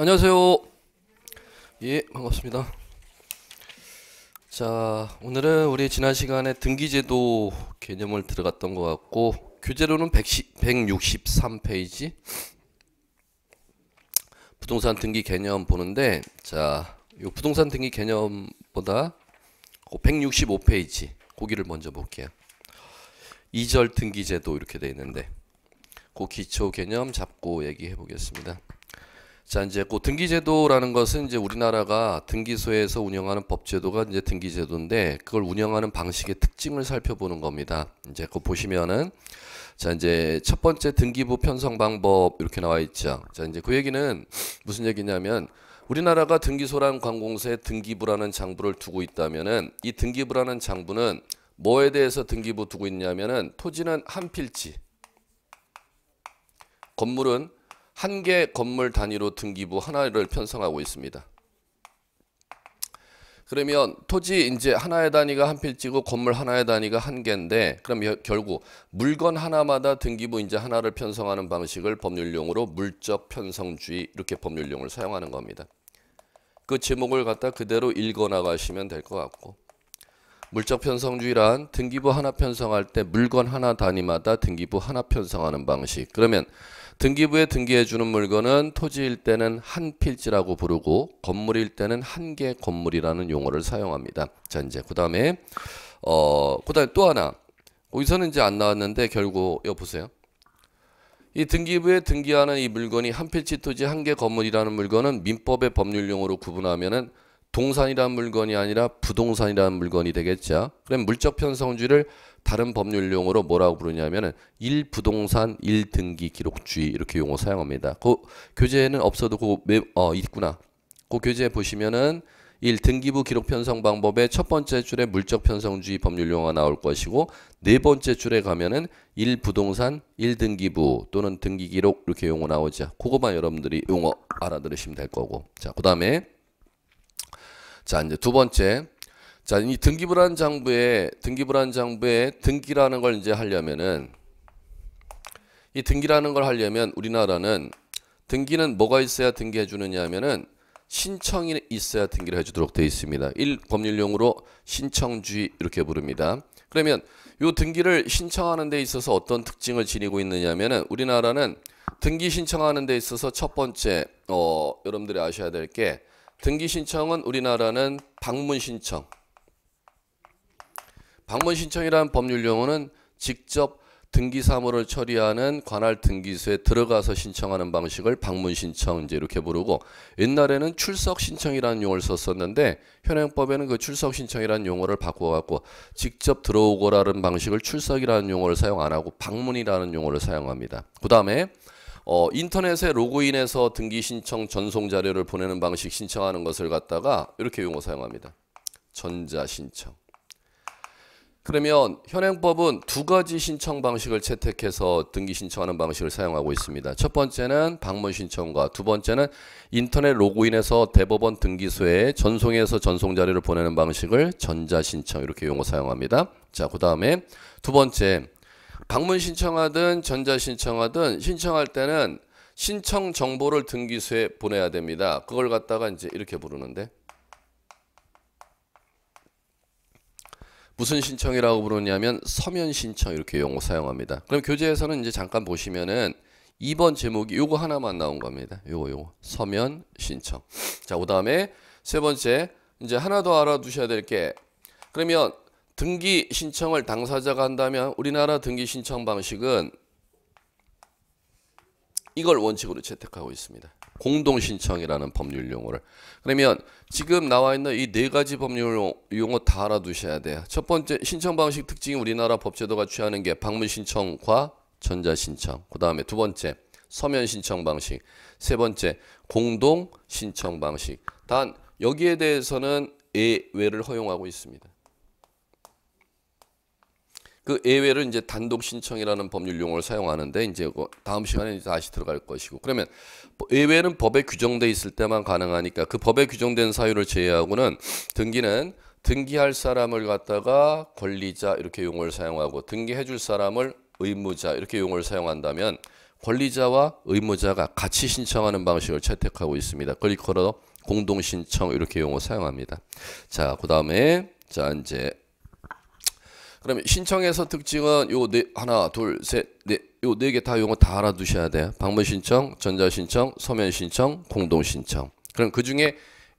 안녕하세요. 예, 반갑습니다. 자, 오늘은 우리 지난 시간에 등기제도 개념을 들어갔던 것 같고, 교재로는 1 6 3페이지 부동산 등기 개념 보는데, 자, 요 부동산 등기 개념보다 165페이지, 그 고기를 먼저 볼게요. 2절 등기제도 이렇게 돼 있는데, 그 기초 개념 잡고 얘기해 보겠습니다. 자, 이제 그 등기제도라는 것은 이제 우리나라가 등기소에서 운영하는 법제도가 이제 등기제도인데 그걸 운영하는 방식의 특징을 살펴보는 겁니다. 이제 그 보시면은 자, 이제 첫 번째 등기부 편성 방법 이렇게 나와 있죠. 자, 이제 그 얘기는 무슨 얘기냐면 우리나라가 등기소란 관공서에 등기부라는 장부를 두고 있다면은 이 등기부라는 장부는 뭐에 대해서 등기부 두고 있냐면은 토지는 한 필지 건물은 한개 건물 단위로 등기부 하나를 편성하고 있습니다. 그러면 토지 이제 하나의 단위가 한 필지고 건물 하나의 단위가 한 개인데 그럼 여, 결국 물건 하나마다 등기부 인제 하나를 편성하는 방식을 법률용어로 물적 편성주의 이렇게 법률용어 사용하는 겁니다. 그 제목을 갖다 그대로 읽어 나가시면 될 것 같고 물적 편성주의란 등기부 하나 편성할 때 물건 하나 단위마다 등기부 하나 편성하는 방식. 그러면 등기부에 등기해 주는 물건은 토지일 때는 한 필지라고 부르고 건물일 때는 한 개 건물이라는 용어를 사용합니다. 자 이제 그 다음에 어 그다음에 또 하나 거기서는 이제 안 나왔는데 결국 여보세요. 이 등기부에 등기하는 이 물건이 한 필지 토지 한 개 건물이라는 물건은 민법의 법률용어로 구분하면은 동산이라는 물건이 아니라 부동산이라는 물건이 되겠죠. 그럼 물적 편성주의를 다른 법률 용어로 뭐라고 부르냐면은 일부동산 일등기 기록주의 이렇게 용어 사용합니다. 그 교재에는 없어도 그 어, 있구나. 그 교재 보시면은 1. 등기부 기록 편성 방법의 첫 번째 줄에 물적 편성주의 법률 용어가 나올 것이고 네 번째 줄에 가면은 1. 부동산 1등기부 또는 등기 기록 이렇게 용어 나오죠. 그거만 여러분들이 용어 알아들으시면 될 거고. 자, 그다음에 자, 이제 두 번째 자, 이 등기불안 장부에 등기불안 장부에 등기라는 걸 이제 하려면은 이 등기라는 걸 하려면 우리나라는 등기는 뭐가 있어야 등기해 주느냐 하면은 신청이 있어야 등기를 해 주도록 되어 있습니다. 일 법률용으로 신청주의 이렇게 부릅니다. 그러면 요 등기를 신청하는 데 있어서 어떤 특징을 지니고 있느냐면은 하 우리나라는 등기 신청하는 데 있어서 첫 번째 어 여러분들이 아셔야 될 게 등기 신청은 우리나라는 방문 신청 방문 신청이라는 법률 용어는 직접 등기 사무를 처리하는 관할 등기소에 들어가서 신청하는 방식을 방문 신청 이제 이렇게 부르고 옛날에는 출석 신청이라는 용어를 썼었는데 현행법에는 그 출석 신청이라는 용어를 바꿔 갖고 직접 들어오고라는 방식을 출석이라는 용어를 사용 안 하고 방문이라는 용어를 사용합니다. 그다음에 어, 인터넷에 로그인해서 등기 신청 전송 자료를 보내는 방식 신청하는 것을 갖다가 이렇게 용어 사용합니다. 전자 신청. 그러면 현행법은 두 가지 신청 방식을 채택해서 등기 신청하는 방식을 사용하고 있습니다. 첫 번째는 방문 신청과 두 번째는 인터넷 로그인에서 대법원 등기소에 전송해서 전송 자료를 보내는 방식을 전자 신청 이렇게 용어 사용합니다. 자, 그다음에 두 번째 방문 신청하든 전자 신청하든 신청할 때는 신청 정보를 등기소에 보내야 됩니다. 그걸 갖다가 이제 이렇게 부르는데 무슨 신청이라고 부르냐면 서면 신청 이렇게 용어 사용합니다. 그럼 교재에서는 이제 잠깐 보시면은 2번 제목이 요거 하나만 나온 겁니다. 요거 요거 서면 신청. 자, 그다음에 세 번째 이제 하나 더 알아두셔야 될 게 그러면 등기 신청을 당사자가 한다면 우리나라 등기 신청 방식은 이걸 원칙으로 채택하고 있습니다. 공동신청이라는 법률 용어를. 그러면 지금 나와 있는 이 네 가지 법률 용어 다 알아두셔야 돼요. 첫 번째 신청 방식 특징이 우리나라 법제도가 취하는 게 방문 신청과 전자 신청. 그다음에 두 번째 서면 신청 방식. 세 번째 공동 신청 방식. 단 여기에 대해서는 예외를 허용하고 있습니다. 그 예외를 이제 단독 신청이라는 법률 용어를 사용하는데 이제 그 다음 시간에 다시 들어갈 것이고 그러면 예외는 법에 규정돼 있을 때만 가능하니까 그 법에 규정된 사유를 제외하고는 등기는 등기할 사람을 갖다가 권리자 이렇게 용어를 사용하고 등기해 줄 사람을 의무자 이렇게 용어를 사용한다면 권리자와 의무자가 같이 신청하는 방식을 채택하고 있습니다. 그걸 이끌어 공동신청 이렇게 용어 사용합니다. 자, 그 다음에 자 이제 그러면 신청에서 특징은 요 네 하나 둘 셋 네 요 네 개 다 요거 다 알아두셔야 돼. 요 방문 신청, 전자 신청, 서면 신청, 공동 신청. 그럼 그 중에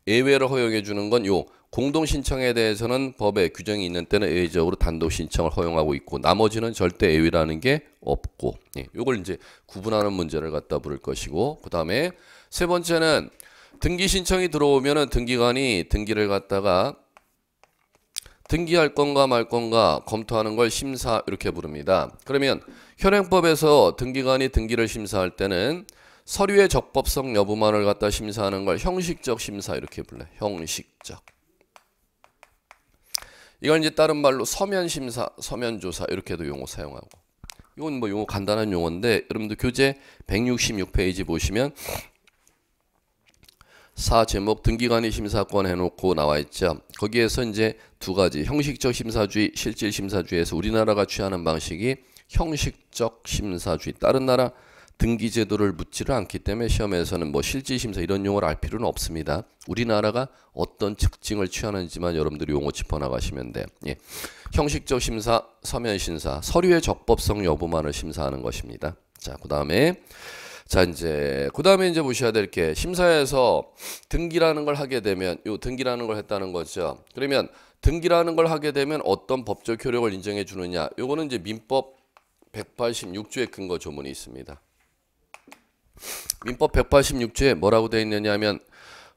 예외를 허용해 주는 건 요 공동 신청에 대해서는 법에 규정이 있는 때는 예외적으로 단독 신청을 허용하고 있고 나머지는 절대 예외라는 게 없고 예, 요걸 이제 구분하는 문제를 갖다 부를 것이고 그 다음에 세 번째는 등기 신청이 들어오면은 등기관이 등기를 갖다가 등기할 건가 말 건가 검토하는 걸 심사 이렇게 부릅니다. 그러면 현행법에서 등기관이 등기를 심사할 때는 서류의 적법성 여부만을 갖다 심사하는 걸 형식적 심사 이렇게 불러 형식적. 이걸 이제 다른 말로 서면 심사, 서면 조사 이렇게도 용어 사용하고. 이건 뭐 용어 간단한 용어인데 여러분들 교재 166페이지 보시면 사 제목 등기관의 심사권 해놓고 나와 있죠. 거기에서 이제 두 가지 형식적 심사주의, 실질 심사주의에서 우리나라가 취하는 방식이 형식적 심사주의. 다른 나라 등기 제도를 묻지를 않기 때문에 시험에서는 뭐 실질 심사 이런 용어를 알 필요는 없습니다. 우리나라가 어떤 특징을 취하는지만 여러분들이 용어 짚어 나가시면 돼. 예. 형식적 심사, 서면 심사, 서류의 적법성 여부만을 심사하는 것입니다. 자, 그다음에 자 이제 그 다음에 이제 보셔야 될 게 심사에서 등기라는 걸 하게 되면 요 등기라는 걸 했다는 거죠. 그러면 등기라는 걸 하게 되면 어떤 법적 효력을 인정해 주느냐? 요거는 이제 민법 186조의 근거 조문이 있습니다. 민법 186조에 뭐라고 되어 있느냐면 하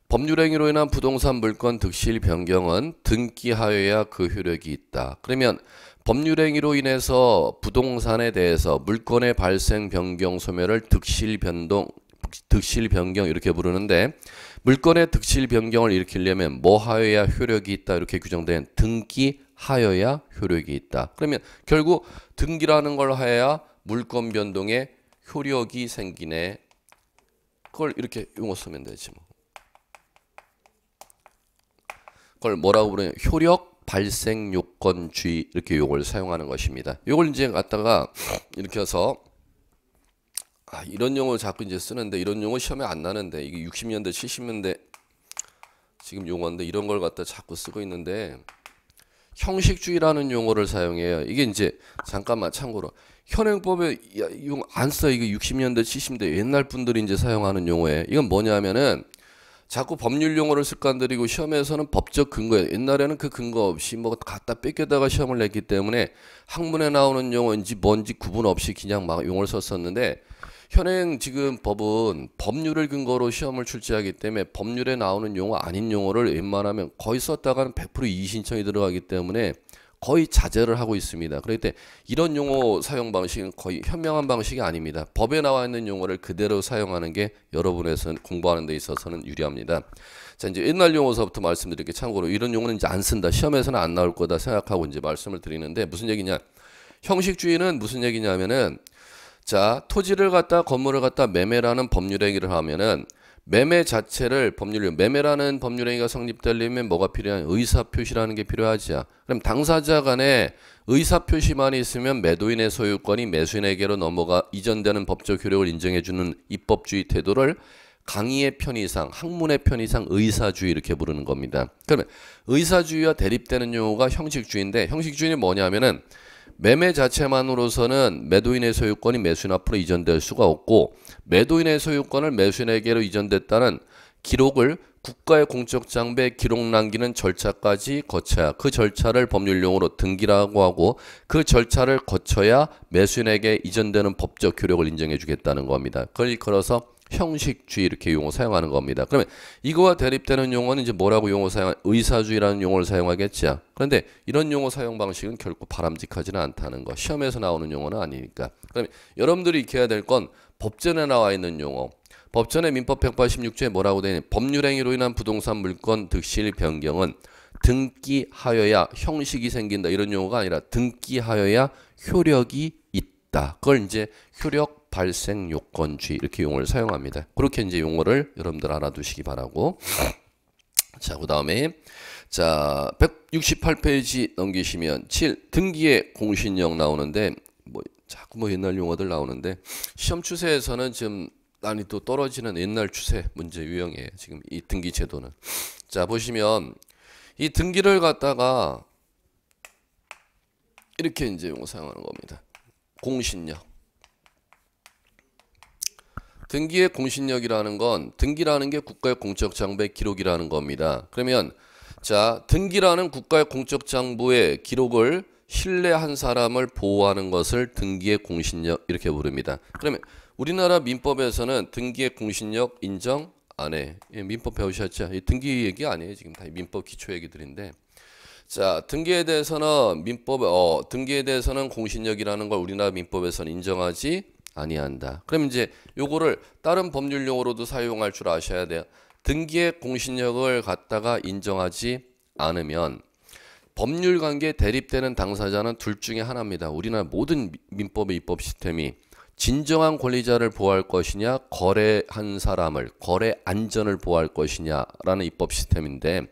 법률행위로 인한 부동산 물권 득실 변경은 등기하여야 그 효력이 있다. 그러면 법률행위로 인해서 부동산에 대해서 물권의 발생 변경 소멸을 득실 변동 득실 변경 이렇게 부르는데 물권의 득실 변경을 일으키려면 뭐 하여야 효력이 있다 이렇게 규정된 등기 하여야 효력이 있다. 그러면 결국 등기라는 걸 하여야 물권 변동에 효력이 생기네. 그걸 이렇게 용어 쓰면 되지 뭐. 그걸 뭐라고 부르냐? 효력 발생 요건주의 이렇게 용어를 사용하는 것입니다. 이걸 이제 갖다가 이렇게 해서 아, 이런 용어 자꾸 이제 쓰는데 이런 용어 시험에 안 나는데 이게 60년대 70년대 지금 용어인데 이런 걸 갖다 자꾸 쓰고 있는데 형식주의라는 용어를 사용해요. 이게 이제 잠깐만 참고로 현행법에 안써 이게 60년대 70년대 옛날 분들이 이제 사용하는 용어예요. 이건 뭐냐면은 자꾸 법률 용어를 습관들이고 시험에서는 법적 근거예요. 옛날에는 그 근거 없이 뭐 갖다 뺏겨다가 시험을 냈기 때문에 학문에 나오는 용어인지 뭔지 구분 없이 그냥 막 용어를 썼었는데 현행 지금 법은 법률을 근거로 시험을 출제하기 때문에 법률에 나오는 용어 아닌 용어를 웬만하면 거의 썼다가는 100% 이의신청이 들어가기 때문에 거의 자제를 하고 있습니다. 그럴 때 이런 용어 사용 방식은 거의 현명한 방식이 아닙니다. 법에 나와 있는 용어를 그대로 사용하는 게여러분에서 공부하는 데 있어서는 유리합니다. 자, 이제 옛날 용어서부터 말씀드릴게 참고로 이런 용어는 이제 안 쓴다. 시험에서는 안 나올 거다 생각하고 이제 말씀을 드리는데 무슨 얘기냐? 형식주의는 무슨 얘기냐면은 자, 토지를 갖다 건물을 갖다 매매라는 법률 행위를 하면은 매매 자체를 법률 매매라는 법률행위가 성립되려면 뭐가 필요한 의사표시라는 게 필요하지야. 그럼 당사자 간에 의사표시만 있으면 매도인의 소유권이 매수인에게로 넘어가 이전되는 법적 효력을 인정해주는 입법주의 태도를 강의의 편의상, 학문의 편의상 의사주의 이렇게 부르는 겁니다. 그러면 의사주의와 대립되는 용어가 형식주의인데 형식주의는 뭐냐면은 하 매매 자체만으로서는 매도인의 소유권이 매수인 앞으로 이전될 수가 없고 매도인의 소유권을 매수인에게로 이전됐다는 기록을 국가의 공적 장에 기록 남기는 절차까지 거쳐야 그 절차를 법률용으로 등기라고 하고 그 절차를 거쳐야 매수인에게 이전되는 법적 효력을 인정해 주겠다는 겁니다. 그걸 일컬어서 형식주의 이렇게 용어 사용하는 겁니다. 그러면 이거와 대립되는 용어는 이제 뭐라고 용어 사용 의사주의라는 용어를 사용하겠죠. 그런데 이런 용어 사용 방식은 결코 바람직하지는 않다는 거. 시험에서 나오는 용어는 아니니까. 그러 여러분들이 익혀야 될 건 법전에 나와 있는 용어. 법전의 민법 186조에 뭐라고 되니? 법률행위로 인한 부동산 물권 득실 변경은 등기하여야 형식이 생긴다 이런 용어가 아니라 등기하여야 효력이 있다. 그걸 이제 효력 발생 요건주의 이렇게 용어를 사용합니다. 그렇게 이제 용어를 여러분들 알아두시기 바라고. 자, 그 다음에 자 168페이지 넘기시면 7 등기의 공신력 나오는데 뭐 자꾸 뭐 옛날 용어들 나오는데 시험 추세에서는 지금 난이도 떨어지는 옛날 추세 문제 유형이에요. 지금 이 등기 제도는 자 보시면 이 등기를 갖다가 이렇게 이제 용어 사용하는 겁니다. 공신력 등기의 공신력이라는 건 등기라는 게 국가의 공적 장부의 기록이라는 겁니다. 그러면 자, 등기라는 국가의 공적 장부의 기록을 신뢰한 사람을 보호하는 것을 등기의 공신력 이렇게 부릅니다. 그러면 우리나라 민법에서는 등기의 공신력 인정 안 해. 예, 민법 배우셨죠? 예, 등기 얘기 아니에요. 지금 다 민법 기초 얘기들인데. 자, 등기에 대해서는 민법 어, 등기에 대해서는 공신력이라는 걸 우리나라 민법에서는 인정하지 아니한다. 그럼 이제 요거를 다른 법률 용어로도 사용할 줄 아셔야 돼요. 등기의 공신력을 갖다가 인정하지 않으면 법률 관계 대립되는 당사자는 둘 중에 하나입니다. 우리나라 모든 민법의 입법 시스템이 진정한 권리자를 보호할 것이냐 거래한 사람을 거래 안전을 보호할 것이냐라는 입법 시스템인데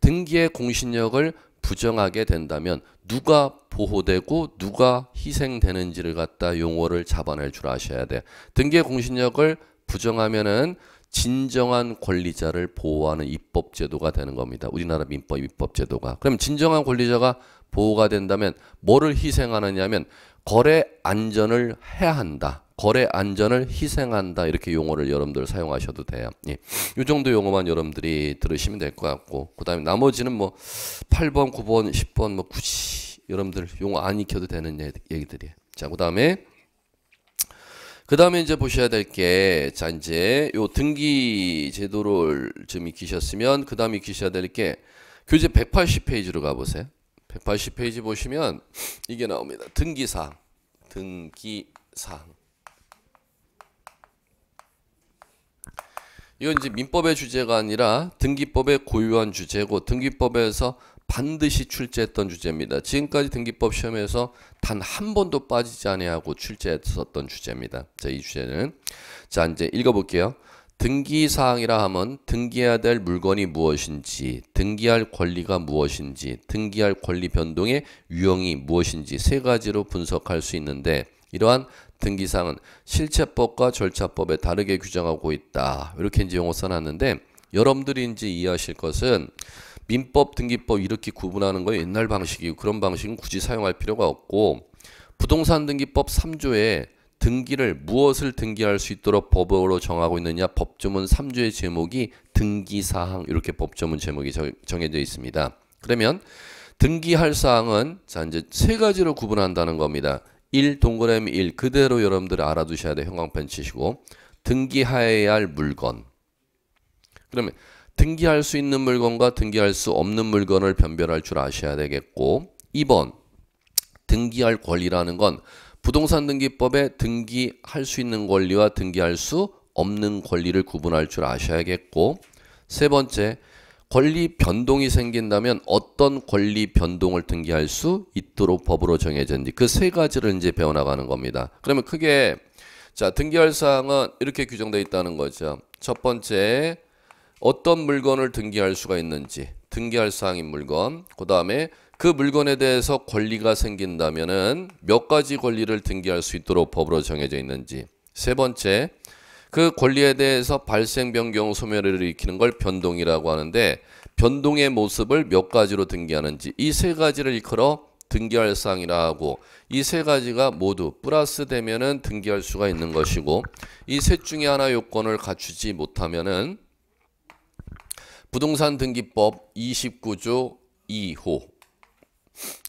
등기의 공신력을 부정하게 된다면 누가 보호되고 누가 희생되는지를 갖다 용어를 잡아낼 줄 아셔야 돼. 등계 공신력을 부정하면은 진정한 권리자를 보호하는 입법 제도가 되는 겁니다. 우리나라 민법 입법 제도가. 그럼 진정한 권리자가 보호가 된다면 뭐를 희생하느냐면 거래 안전을 해야 한다. 거래 안전을 희생한다 이렇게 용어를 여러분들 사용하셔도 돼요. 예. 이 정도 용어만 여러분들이 들으시면 될 것 같고 그다음에 나머지는 뭐 8번, 9번, 10번 뭐 굳이 여러분들 용어 안 익혀도 되는 얘기들이에요. 자, 그다음에 그 다음에 이제 보셔야 될 게, 자, 이제 요 등기 제도를 좀 익히셨으면, 그다음 익히셔야 될 게, 교재 180페이지로 가보세요. 180페이지 보시면, 이게 나옵니다. 등기사항. 등기사항. 이건 이제 민법의 주제가 아니라 등기법의 고유한 주제고 등기법에서 반드시 출제했던 주제입니다. 지금까지 등기법 시험에서 단 한 번도 빠지지 아니하고 출제했었던 주제입니다. 자, 이 주제는 자, 이제 읽어 볼게요. 등기 사항이라 함은 등기해야 될 물건이 무엇인지, 등기할 권리가 무엇인지, 등기할 권리 변동의 유형이 무엇인지 세 가지로 분석할 수 있는데 이러한 등기사항은 실체법과 절차법에 다르게 규정하고 있다. 이렇게 이제 용어 써놨는데 여러분들이 이제 이해하실 것은 민법, 등기법 이렇게 구분하는 거 옛날 방식이고 그런 방식은 굳이 사용할 필요가 없고 부동산 등기법 3조에 등기를 무엇을 등기할 수 있도록 법으로 정하고 있느냐 법조문 3조의 제목이 등기사항 이렇게 법조문 제목이 정해져 있습니다. 그러면 등기할 사항은 자 이제 세 가지로 구분한다는 겁니다. 1 동그라미 1 그대로 여러분들 이 알아두셔야 돼 형광펜 치시고 등기하여야 할 물건 그러면 등기할 수 있는 물건과 등기할 수 없는 물건을 변별할 줄 아셔야 되겠고 2번 등기할 권리라는 건 부동산 등기법에 등기할 수 있는 권리와 등기할 수 없는 권리를 구분할 줄 아셔야겠고 세 번째 권리 변동이 생긴다면 어떤 권리 변동을 등기할 수 있도록 법으로 정해졌는지 그 세 가지를 이제 배워나가는 겁니다. 그러면 크게 자 등기할 사항은 이렇게 규정되어 있다는 거죠. 첫 번째 어떤 물건을 등기할 수가 있는지 등기할 사항인 물건 그 다음에 그 물건에 대해서 권리가 생긴다면몇 가지 권리를 등기할 수 있도록 법으로 정해져 있는지 세 번째 그 권리에 대해서 발생 변경 소멸을 일으키는 걸 변동이라고 하는데 변동의 모습을 몇 가지로 등기하는지 이 세 가지를 이끌어 등기할 사항이라 고이 세 가지가 모두 플러스 되면은 등기할 수가 있는 것이고 이 셋 중에 하나 요건을 갖추지 못하면은 부동산 등기법 29조 2호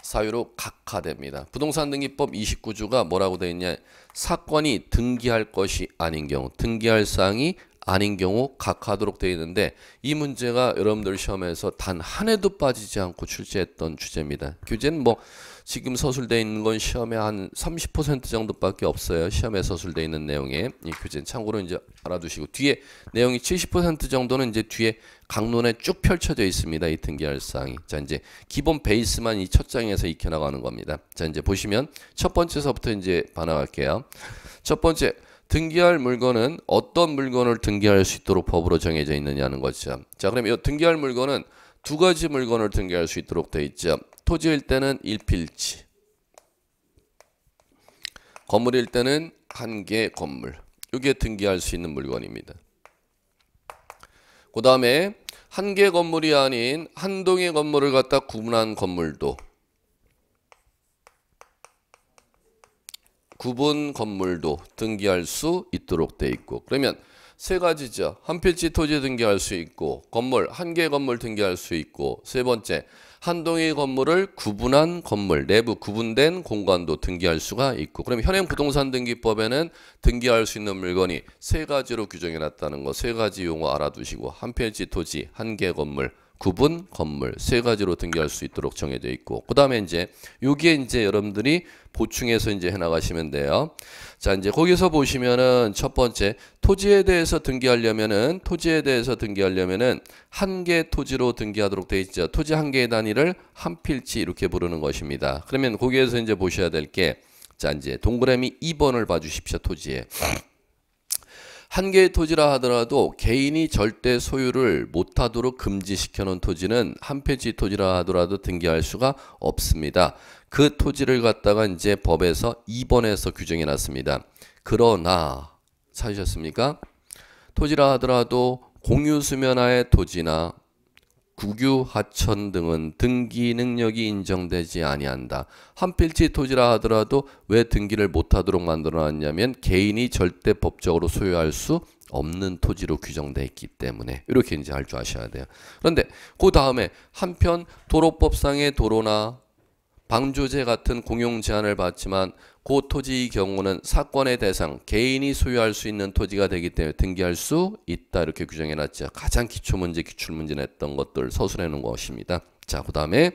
사유로 각하됩니다. 부동산 등기법 29조가 뭐라고 되어 있냐? 사건이 등기할 것이 아닌 경우, 등기할 사항이 아닌 경우 각하도록 되어 있는데 이 문제가 여러분들 시험에서 단 한 해도 빠지지 않고 출제했던 주제입니다. 교재는 뭐 지금 서술되어 있는 건 시험에 한 30% 정도밖에 없어요. 시험에 서술되어 있는 내용의이 교재 참고로 이제 알아두시고 뒤에 내용이 70% 정도는 이제 뒤에 강론에 쭉 펼쳐져 있습니다. 이 등기할 사항이. 자, 이제 기본 베이스만 이 첫 장에서 익혀 나가는 겁니다. 자, 이제 보시면 첫 번째서부터 이제 반항할게요. 첫 번째 등기할 물건은 어떤 물건을 등기할 수 있도록 법으로 정해져 있느냐는 거죠. 자, 그럼 이 등기할 물건은 두 가지 물건을 등기할 수 있도록 돼 있죠. 토지일 때는 일필지 건물일 때는 한 개 건물 이게 등기할 수 있는 물건입니다. 그 다음에 한 개 건물이 아닌 한 동의 건물을 갖다 구분한 건물도 구분 건물도 등기할 수 있도록 돼 있고 그러면 세 가지죠. 한 필지 토지 등기할 수 있고 건물 한 개 건물 등기할 수 있고 세 번째 한 동의 건물을 구분한 건물 내부 구분된 공간도 등기할 수가 있고 그럼 현행 부동산 등기법에는 등기할 수 있는 물건이 세 가지로 규정해 놨다는 거세 가지 용어 알아두시고 한 필지 토지 한 개 건물 구분, 건물 세 가지로 등기할 수 있도록 정해져 있고 그 다음에 이제 여기에 이제 여러분들이 보충해서 이제 해나가시면 돼요. 자 이제 거기서 보시면은 첫 번째 토지에 대해서 등기하려면은 토지에 대해서 등기하려면은 한 개 토지로 등기하도록 되어 있죠. 토지 한 개의 단위를 한 필지 이렇게 부르는 것입니다. 그러면 거기에서 이제 보셔야 될 게 자 이제 동그라미 2번을 봐주십시오 토지에. 한 개의 토지라 하더라도 개인이 절대 소유를 못하도록 금지시켜 놓은 토지는 한 페이지 토지라 하더라도 등기할 수가 없습니다. 그 토지를 갖다가 이제 법에서 2번에서 규정해 놨습니다. 그러나 찾으셨습니까? 토지라 하더라도 공유 수면하의 토지나 국유하천 등은 등기 능력이 인정되지 아니한다. 한 필지 토지라 하더라도 왜 등기를 못하도록 만들어놨냐면 개인이 절대 법적으로 소유할 수 없는 토지로 규정돼 있기 때문에 이렇게 이제 할줄 아셔야 돼요. 그런데 그 다음에 한편 도로법상의 도로나 방조제 같은 공용 제한을 받지만 고 토지의 경우는 사건의 대상 개인이 소유할 수 있는 토지가 되기 때문에 등기할 수 있다 이렇게 규정해 놨죠. 가장 기초 문제 기출 문제 냈던 것들 서술해 놓은 것입니다. 자, 그다음에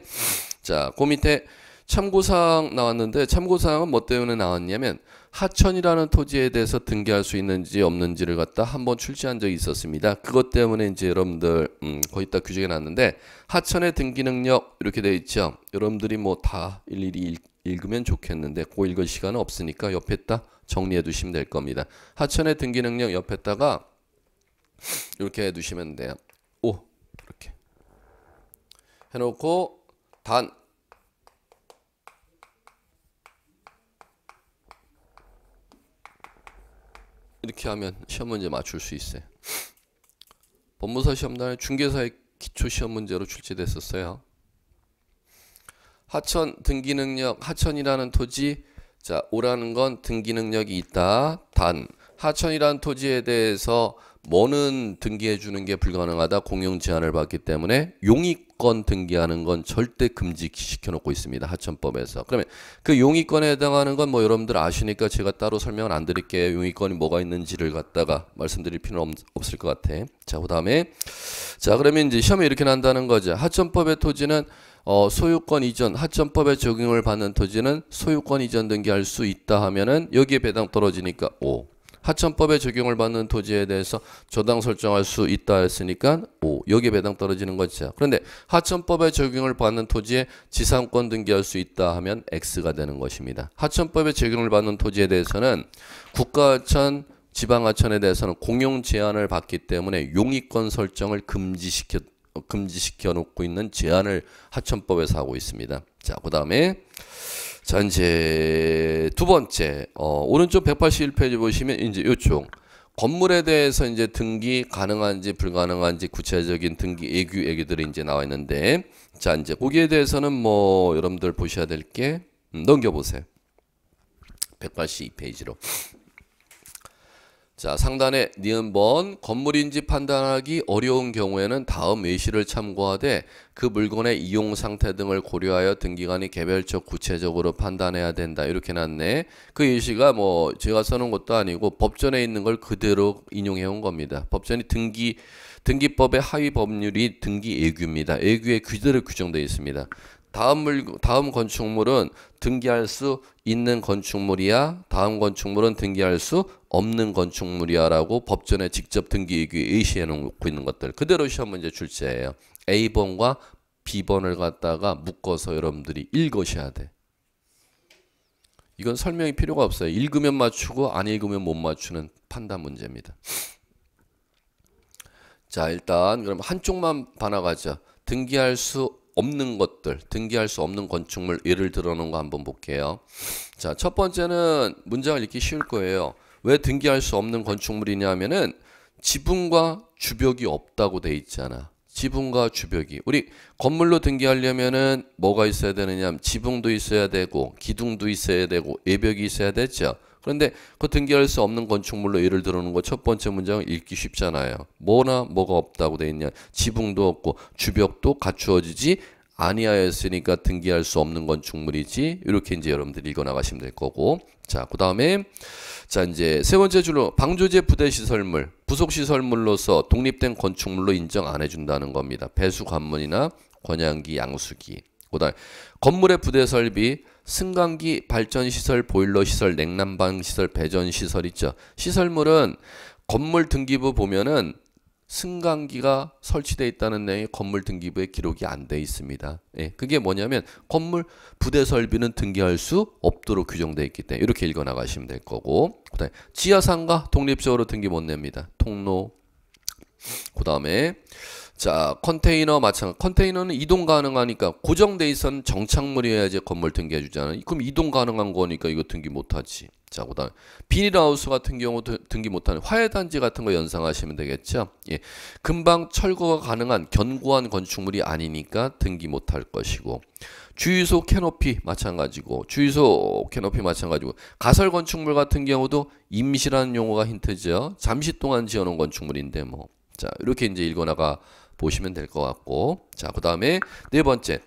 자, 그 밑에 참고사항 나왔는데 참고사항은 뭐 때문에 나왔냐면 하천이라는 토지에 대해서 등기할 수 있는지 없는지를 갖다 한번 출제한 적이 있었습니다. 그것 때문에 이제 여러분들 음, 거의 다 규정해 놨는데 하천의 등기 능력 이렇게 돼 있죠. 여러분들이 뭐 다 일일이 읽, 으면 좋겠는데 고 읽을 시간은 없으니까 옆에다 정리해 두시면 될 겁니다. 하천의 등기 능력 옆에다가 이렇게 해 두시면 돼요. 오 이렇게 해놓고 단 이렇게 하면 시험 문제 맞출 수 있어요. 법무사 시험단에 중개사의 기초 시험 문제로 출제됐었어요. 하천 등기 능력 하천이라는 토지 자 오라는 건 등기 능력이 있다 단 하천이라는 토지에 대해서 뭐는 등기해 주는 게 불가능하다 공용 제한을 받기 때문에 용익 용의권 등기하는 건 절대 금지시켜 놓고 있습니다. 하천법에서. 그러면 그 용의권에 해당하는 건 뭐 여러분들 아시니까 제가 따로 설명을안 드릴게요. 용의권이 뭐가 있는지를 갖다가 말씀드릴 필요는 없, 을것 같아. 자, 그다음에 자, 그러면 이제 시험에 이렇게 난다는 거죠. 하천법의 토지는 어, 소유권 이전 하천법에 적용을 받는 토지는 소유권 이전 등기할 수 있다 하면은 여기에 배당 떨어지니까 5 하천법의 적용을 받는 토지에 대해서 저당 설정할 수 있다 했으니까 5. 여기 에 배당 떨어지는 거죠. 그런데 하천법의 적용을 받는 토지에 지상권 등기할 수 있다 하면 X가 되는 것입니다. 하천법의 적용을 받는 토지에 대해서는 국가하천 지방하천에 대해서는 공용 제한을 받기 때문에 용익권 설정을 금지시켜 어, 금지시켜 놓고 있는 제한을 하천법에서 하고 있습니다. 자, 그다음에 자, 이제 두 번째, 어, 오른쪽 181페이지 보시면 이제 요쪽. 건물에 대해서 이제 등기 가능한지 불가능한지 구체적인 등기 애규애기들이 이제 나와 있는데 자 이제 거기에 대해서는 뭐 여러분들 보셔야 될게 음, 넘겨보세요 182페이지로 자 상단에 니은번 건물인지 판단하기 어려운 경우에는 다음 예시를 참고하되 그 물건의 이용 상태 등을 고려하여 등기관이 개별적 구체적으로 판단해야 된다. 이렇게 났네. 그 예시가 뭐 제가 써놓은 것도 아니고 법전에 있는 걸 그대로 인용해 온 겁니다. 법전이 등기 등기법의 하위 법률이 등기 예규입니다. 예규에 그대로 규정되어 있습니다. 다음 물 다음 건축물은 등기할 수 있는 건축물이야. 다음 건축물은 등기할 수 없는 건축물이야라고 법전에 직접 등기 예규에 의시해 놓고 있는 것들 그대로 시험 문제 출제예요. A번과 B번을 갖다가 묶어서 여러분들이 읽으셔야 돼. 이건 설명이 필요가 없어요. 읽으면 맞추고 안 읽으면 못 맞추는 판단 문제입니다. 자, 일단 그럼 한쪽만 반나가죠 등기할 수 없는 것들, 등기할 수 없는 건축물 예를 들어놓은 거 한번 볼게요. 자, 첫 번째는 문장을 읽기 쉬울 거예요. 왜 등기할 수 없는 건축물이냐면은 하 지붕과 주벽이 없다고 돼 있잖아. 지붕과 주벽이 우리 건물로 등기하려면은 뭐가 있어야 되느냐 지붕도 있어야 되고 기둥도 있어야 되고 외벽이 있어야 되죠 그런데 그 등기할 수 없는 건축물로 예를 들어놓는거첫 번째 문장은 읽기 쉽잖아요 뭐나 뭐가 없다고 돼 있냐 지붕도 없고 주벽도 갖추어지지 아니하였으니까 등기할 수 없는 건축물이지 이렇게 이제 여러분들 이 읽어 나가시면 될 거고 자 그 다음에 자 이제 세 번째 줄로 방조제 부대 시설물 부속 시설물로서 독립된 건축물로 인정 안 해준다는 겁니다. 배수 관문이나 권양기 양수기 그다음 건물의 부대 설비 승강기 발전 시설 보일러 시설 냉난방 시설 배전 시설 있죠. 시설물은 건물 등기부 보면은 승강기가 설치되어 있다는 내용의 건물 등기부에 기록이 안 돼 있습니다. 예, 그게 뭐냐면 건물 부대 설비는 등기할 수 없도록 규정되어 있기 때문에 이렇게 읽어 나가시면 될 거고 그다음에 지하상가 독립적으로 등기 못 냅니다. 통로 그 다음에 자 컨테이너 마찬가지 컨테이너는 이동 가능하니까 고정돼 있어는 정착물이어야지 건물 등기해 주잖아. 요 그럼 이동 가능한 거니까 이거 등기 못하지. 자, 그다음 비닐하우스 같은 경우 등기 못하는 화훼단지 같은 거 연상하시면 되겠죠. 예, 금방 철거가 가능한 견고한 건축물이 아니니까 등기 못할 것이고 주유소 캐노피 마찬가지고 주유소 캐노피 마찬가지고 가설 건축물 같은 경우도 임시라는 용어가 힌트죠. 잠시 동안 지어놓은 건축물인데 뭐. 자, 이렇게 이제 읽어나가 보시면 될 것 같고 자, 그 다음에 네 번째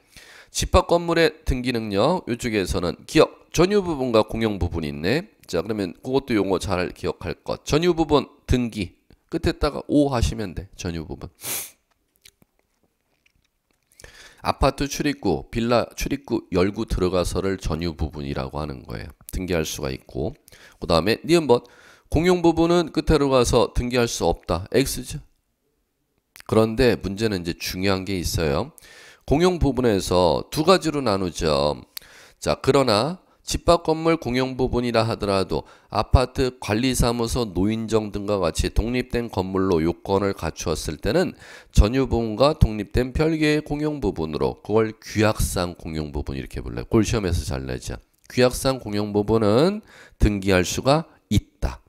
집합 건물의 등기 능력 이쪽에서는 기억 전유 부분과 공용 부분이 있네. 자, 그러면 그것도 용어 잘 기억할 것. 전유 부분 등기 끝에다가 오 하시면 돼. 전유 부분. 아파트 출입구, 빌라 출입구 열구 들어가서를 전유 부분이라고 하는 거예요. 등기할 수가 있고. 그다음에 니은 번 공용 부분은 끝으로 가서 등기할 수 없다. X죠. 그런데 문제는 이제 중요한 게 있어요. 공용 부분에서 두 가지로 나누죠. 자, 그러나 집합 건물 공용 부분이라 하더라도 아파트 관리사무소 노인정 등과 같이 독립된 건물로 요건을 갖추었을 때는 전유분과 부 독립된 별개의 공용 부분으로 그걸 규약상 공용 부분 이렇게 불러요. 골 시험에서 잘 내죠. 규약상 공용 부분은 등기할 수가 있다.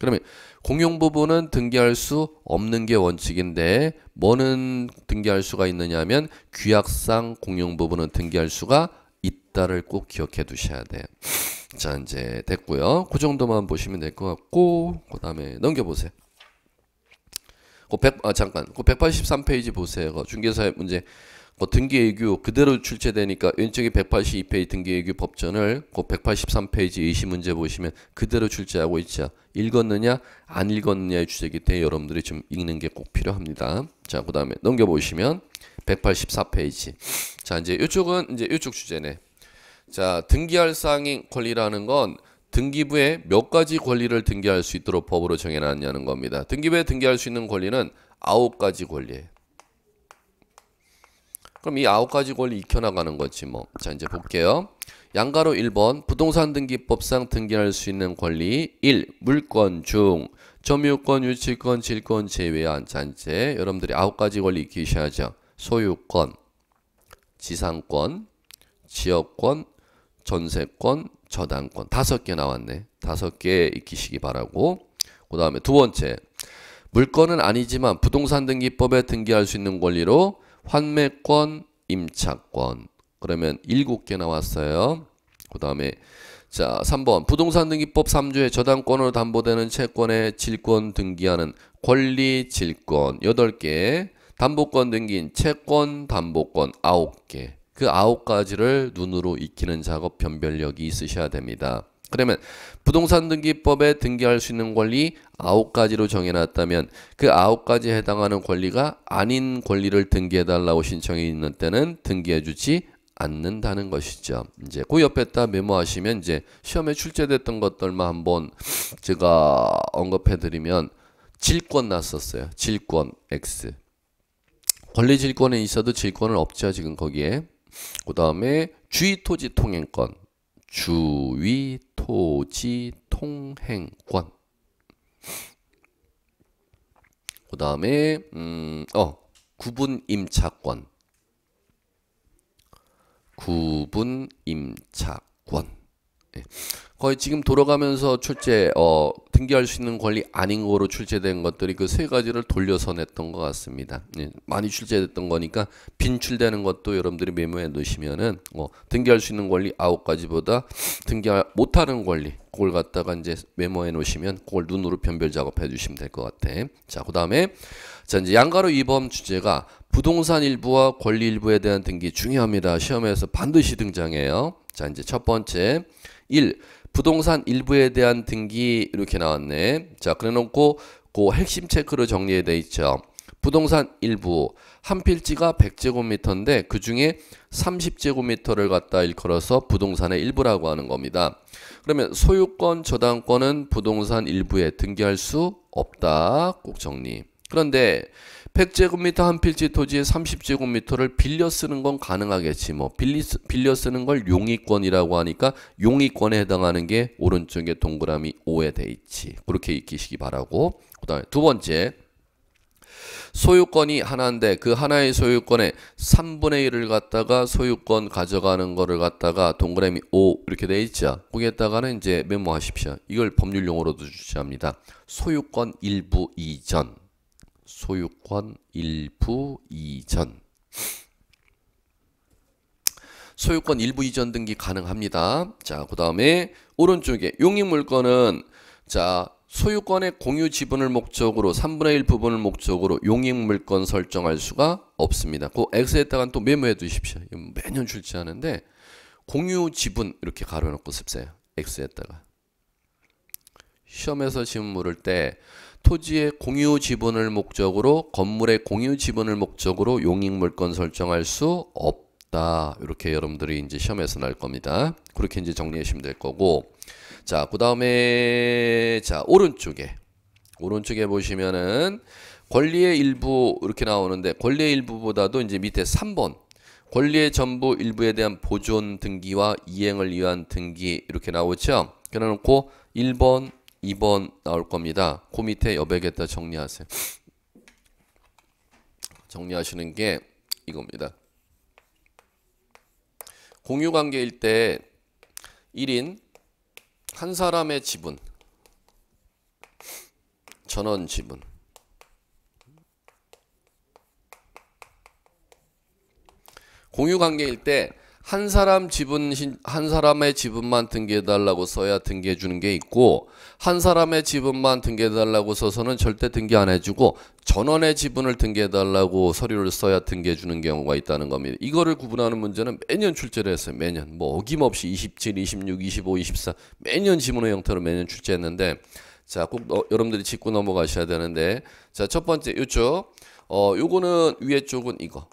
그러면 공용 부분은 등기할 수 없는 게 원칙인데 뭐는 등기할 수가 있느냐면 하 규약상 공용 부분은 등기할 수가 있다를 꼭 기억해 두셔야 돼. 자, 이제 됐고요. 그 정도만 보시면 될 것 같고, 그 다음에 넘겨보세요. 그 100, 아, 잠깐. 그 183페이지 보세요. 그 중개사의 문제. 그 등기의규 그대로 출제되니까 왼쪽에 182페이지 등기의규 법전을 그 183페이지 의심 문제 보시면 그대로 출제하고 있죠. 읽었느냐 안 읽었느냐의 주제기 때문에 여러분들이 좀 읽는 게 꼭 필요합니다. 자, 그 다음에 넘겨보시면 184페이지. 자, 이제 이쪽은 이제 이쪽 주제네. 자, 등기할 사항인 권리라는 건 등기부에 몇 가지 권리를 등기할 수 있도록 법으로 정해놨냐는 겁니다. 등기부에 등기할 수 있는 권리는 아홉 가지 권리예요. 그럼 이 아홉 가지 권리 익혀나가는 거지 뭐. 자 이제 볼게요. 양가로 1번 부동산 등기법상 등기할 수 있는 권리 1. 물권 중 점유권, 유치권, 질권 제외한 잔재 여러분들이 아홉 가지 권리 익히셔야죠. 소유권, 지상권, 지역권, 전세권, 저당권 다섯 개 나왔네. 다섯 개 익히시기 바라고. 그 다음에 두 번째 물건은 아니지만 부동산 등기법에 등기할 수 있는 권리로 환매권, 임차권 그러면 일곱 개 나왔어요. 그 다음에 자 3번 부동산 등기법 3조의 저당권으로 담보되는 채권의 질권 등기하는 권리 질권 8개 담보권 등기인 채권 담보권 9개 그 아홉 가지를 눈으로 익히는 작업 변별력이 있으셔야 됩니다. 그러면 부동산 등기법에 등기할 수 있는 권리 아홉 가지로 정해놨다면 그 아홉 가지에 해당하는 권리가 아닌 권리를 등기해달라고 신청이 있는 때는 등기해주지 않는다는 것이죠. 이제 그 옆에다 메모하시면 이제 시험에 출제됐던 것들만 한번 제가 언급해드리면 질권 났었어요. 질권 X. 권리 질권은 있어도 질권은 없죠. 지금 거기에 그 다음에 주위토지 통행권 주위토지 통행권 그 다음에 음, 어 구분 임차권 구분 임차권 예. 거의 지금 돌아가면서 출제 어, 등기할 수 있는 권리 아닌 거로 출제된 것들이 그 세 가지를 돌려서 냈던 것 같습니다. 예, 많이 출제됐던 거니까 빈출되는 것도 여러분들이 메모해 놓으시면은 어, 등기할 수 있는 권리 아홉 가지보다 등기 못하는 권리 그걸 갖다가 이제 메모해 놓으시면 그걸 눈으로 변별 작업해 주시면 될 것 같아. 자, 그 다음에 자 이제 양가로 이범 주제가 부동산 일부와 권리 일부에 대한 등기 중요합니다. 시험에서 반드시 등장해요. 자, 이제 첫 번째 1. 부동산 일부에 대한 등기 이렇게 나왔네. 자, 그래 놓고 그 핵심 체크로 정리해 돼 있죠. 부동산 일부 한 필지가 100제곱미터인데 그 중에 30제곱미터를 갖다 일컬어서 부동산의 일부라고 하는 겁니다. 그러면 소유권, 저당권은 부동산 일부에 등기할 수 없다. 꼭 정리. 그런데 100제곱미터 한 필지 토지에 30제곱미터를 빌려 쓰는 건 가능하겠지 뭐 빌리, 빌려 쓰는 걸 용의권이라고 하니까 용의권에 해당하는 게 오른쪽에 동그라미 5에 돼 있지 그렇게 익히시기 바라고 그 다음에 두 번째 소유권이 하나인데 그 하나의 소유권에 3분의 1을 갖다가 소유권 가져가는 거를 갖다가 동그라미 5 이렇게 돼 있죠. 거기에다가는 이제 메모하십시오. 이걸 법률용어로도 주시합니다. 소유권 일부 이전. 소유권 일부 이전 소유권 일부 이전 등기 가능합니다. 자, 그 다음에 오른쪽에 용익물건은 자 소유권의 공유 지분을 목적으로 3분의 1 부분을 목적으로 용익물건 설정할 수가 없습니다. 그 X에다가 또 메모해 두십시오. 매년 출제하는데 공유 지분 이렇게 가려놓고 씁세요. X에다가. 시험에서 지문 물을 때 토지의 공유 지분을 목적으로 건물의 공유 지분을 목적으로 용익물건 설정할 수 없다. 이렇게 여러분들이 이제 시험에서 날 겁니다. 그렇게 이제 정리하시면 될 거고. 자, 그 다음에, 자, 오른쪽에. 오른쪽에 보시면은 권리의 일부 이렇게 나오는데 권리의 일부보다도 이제 밑에 3번. 권리의 전부 일부에 대한 보존 등기와 이행을 위한 등기 이렇게 나오죠. 그래놓고 1번, 2번 나올 겁니다. 그 밑에 여백에다 정리하세요. 정리하시는 게 이겁니다. 공유관계일 때 1인 한 사람의 지분 전원 지분 공유관계일 때한 사람 지분 한 사람의 지분만 등기해 달라고 써야 등기해 주는 게 있고 한 사람의 지분만 등기해 달라고 써서는 절대 등기 안 해주고 전원의 지분을 등기해 달라고 서류를 써야 등기해 주는 경우가 있다는 겁니다. 이거를 구분하는 문제는 매년 출제를 했어요. 매년 뭐 어김없이 27, 26, 25, 24 매년 지문의 형태로 매년 출제했는데 자 꼭 여러분들이 짚고 넘어가셔야 되는데 자 첫 번째 이쪽 어 요거는 위에 쪽은 이거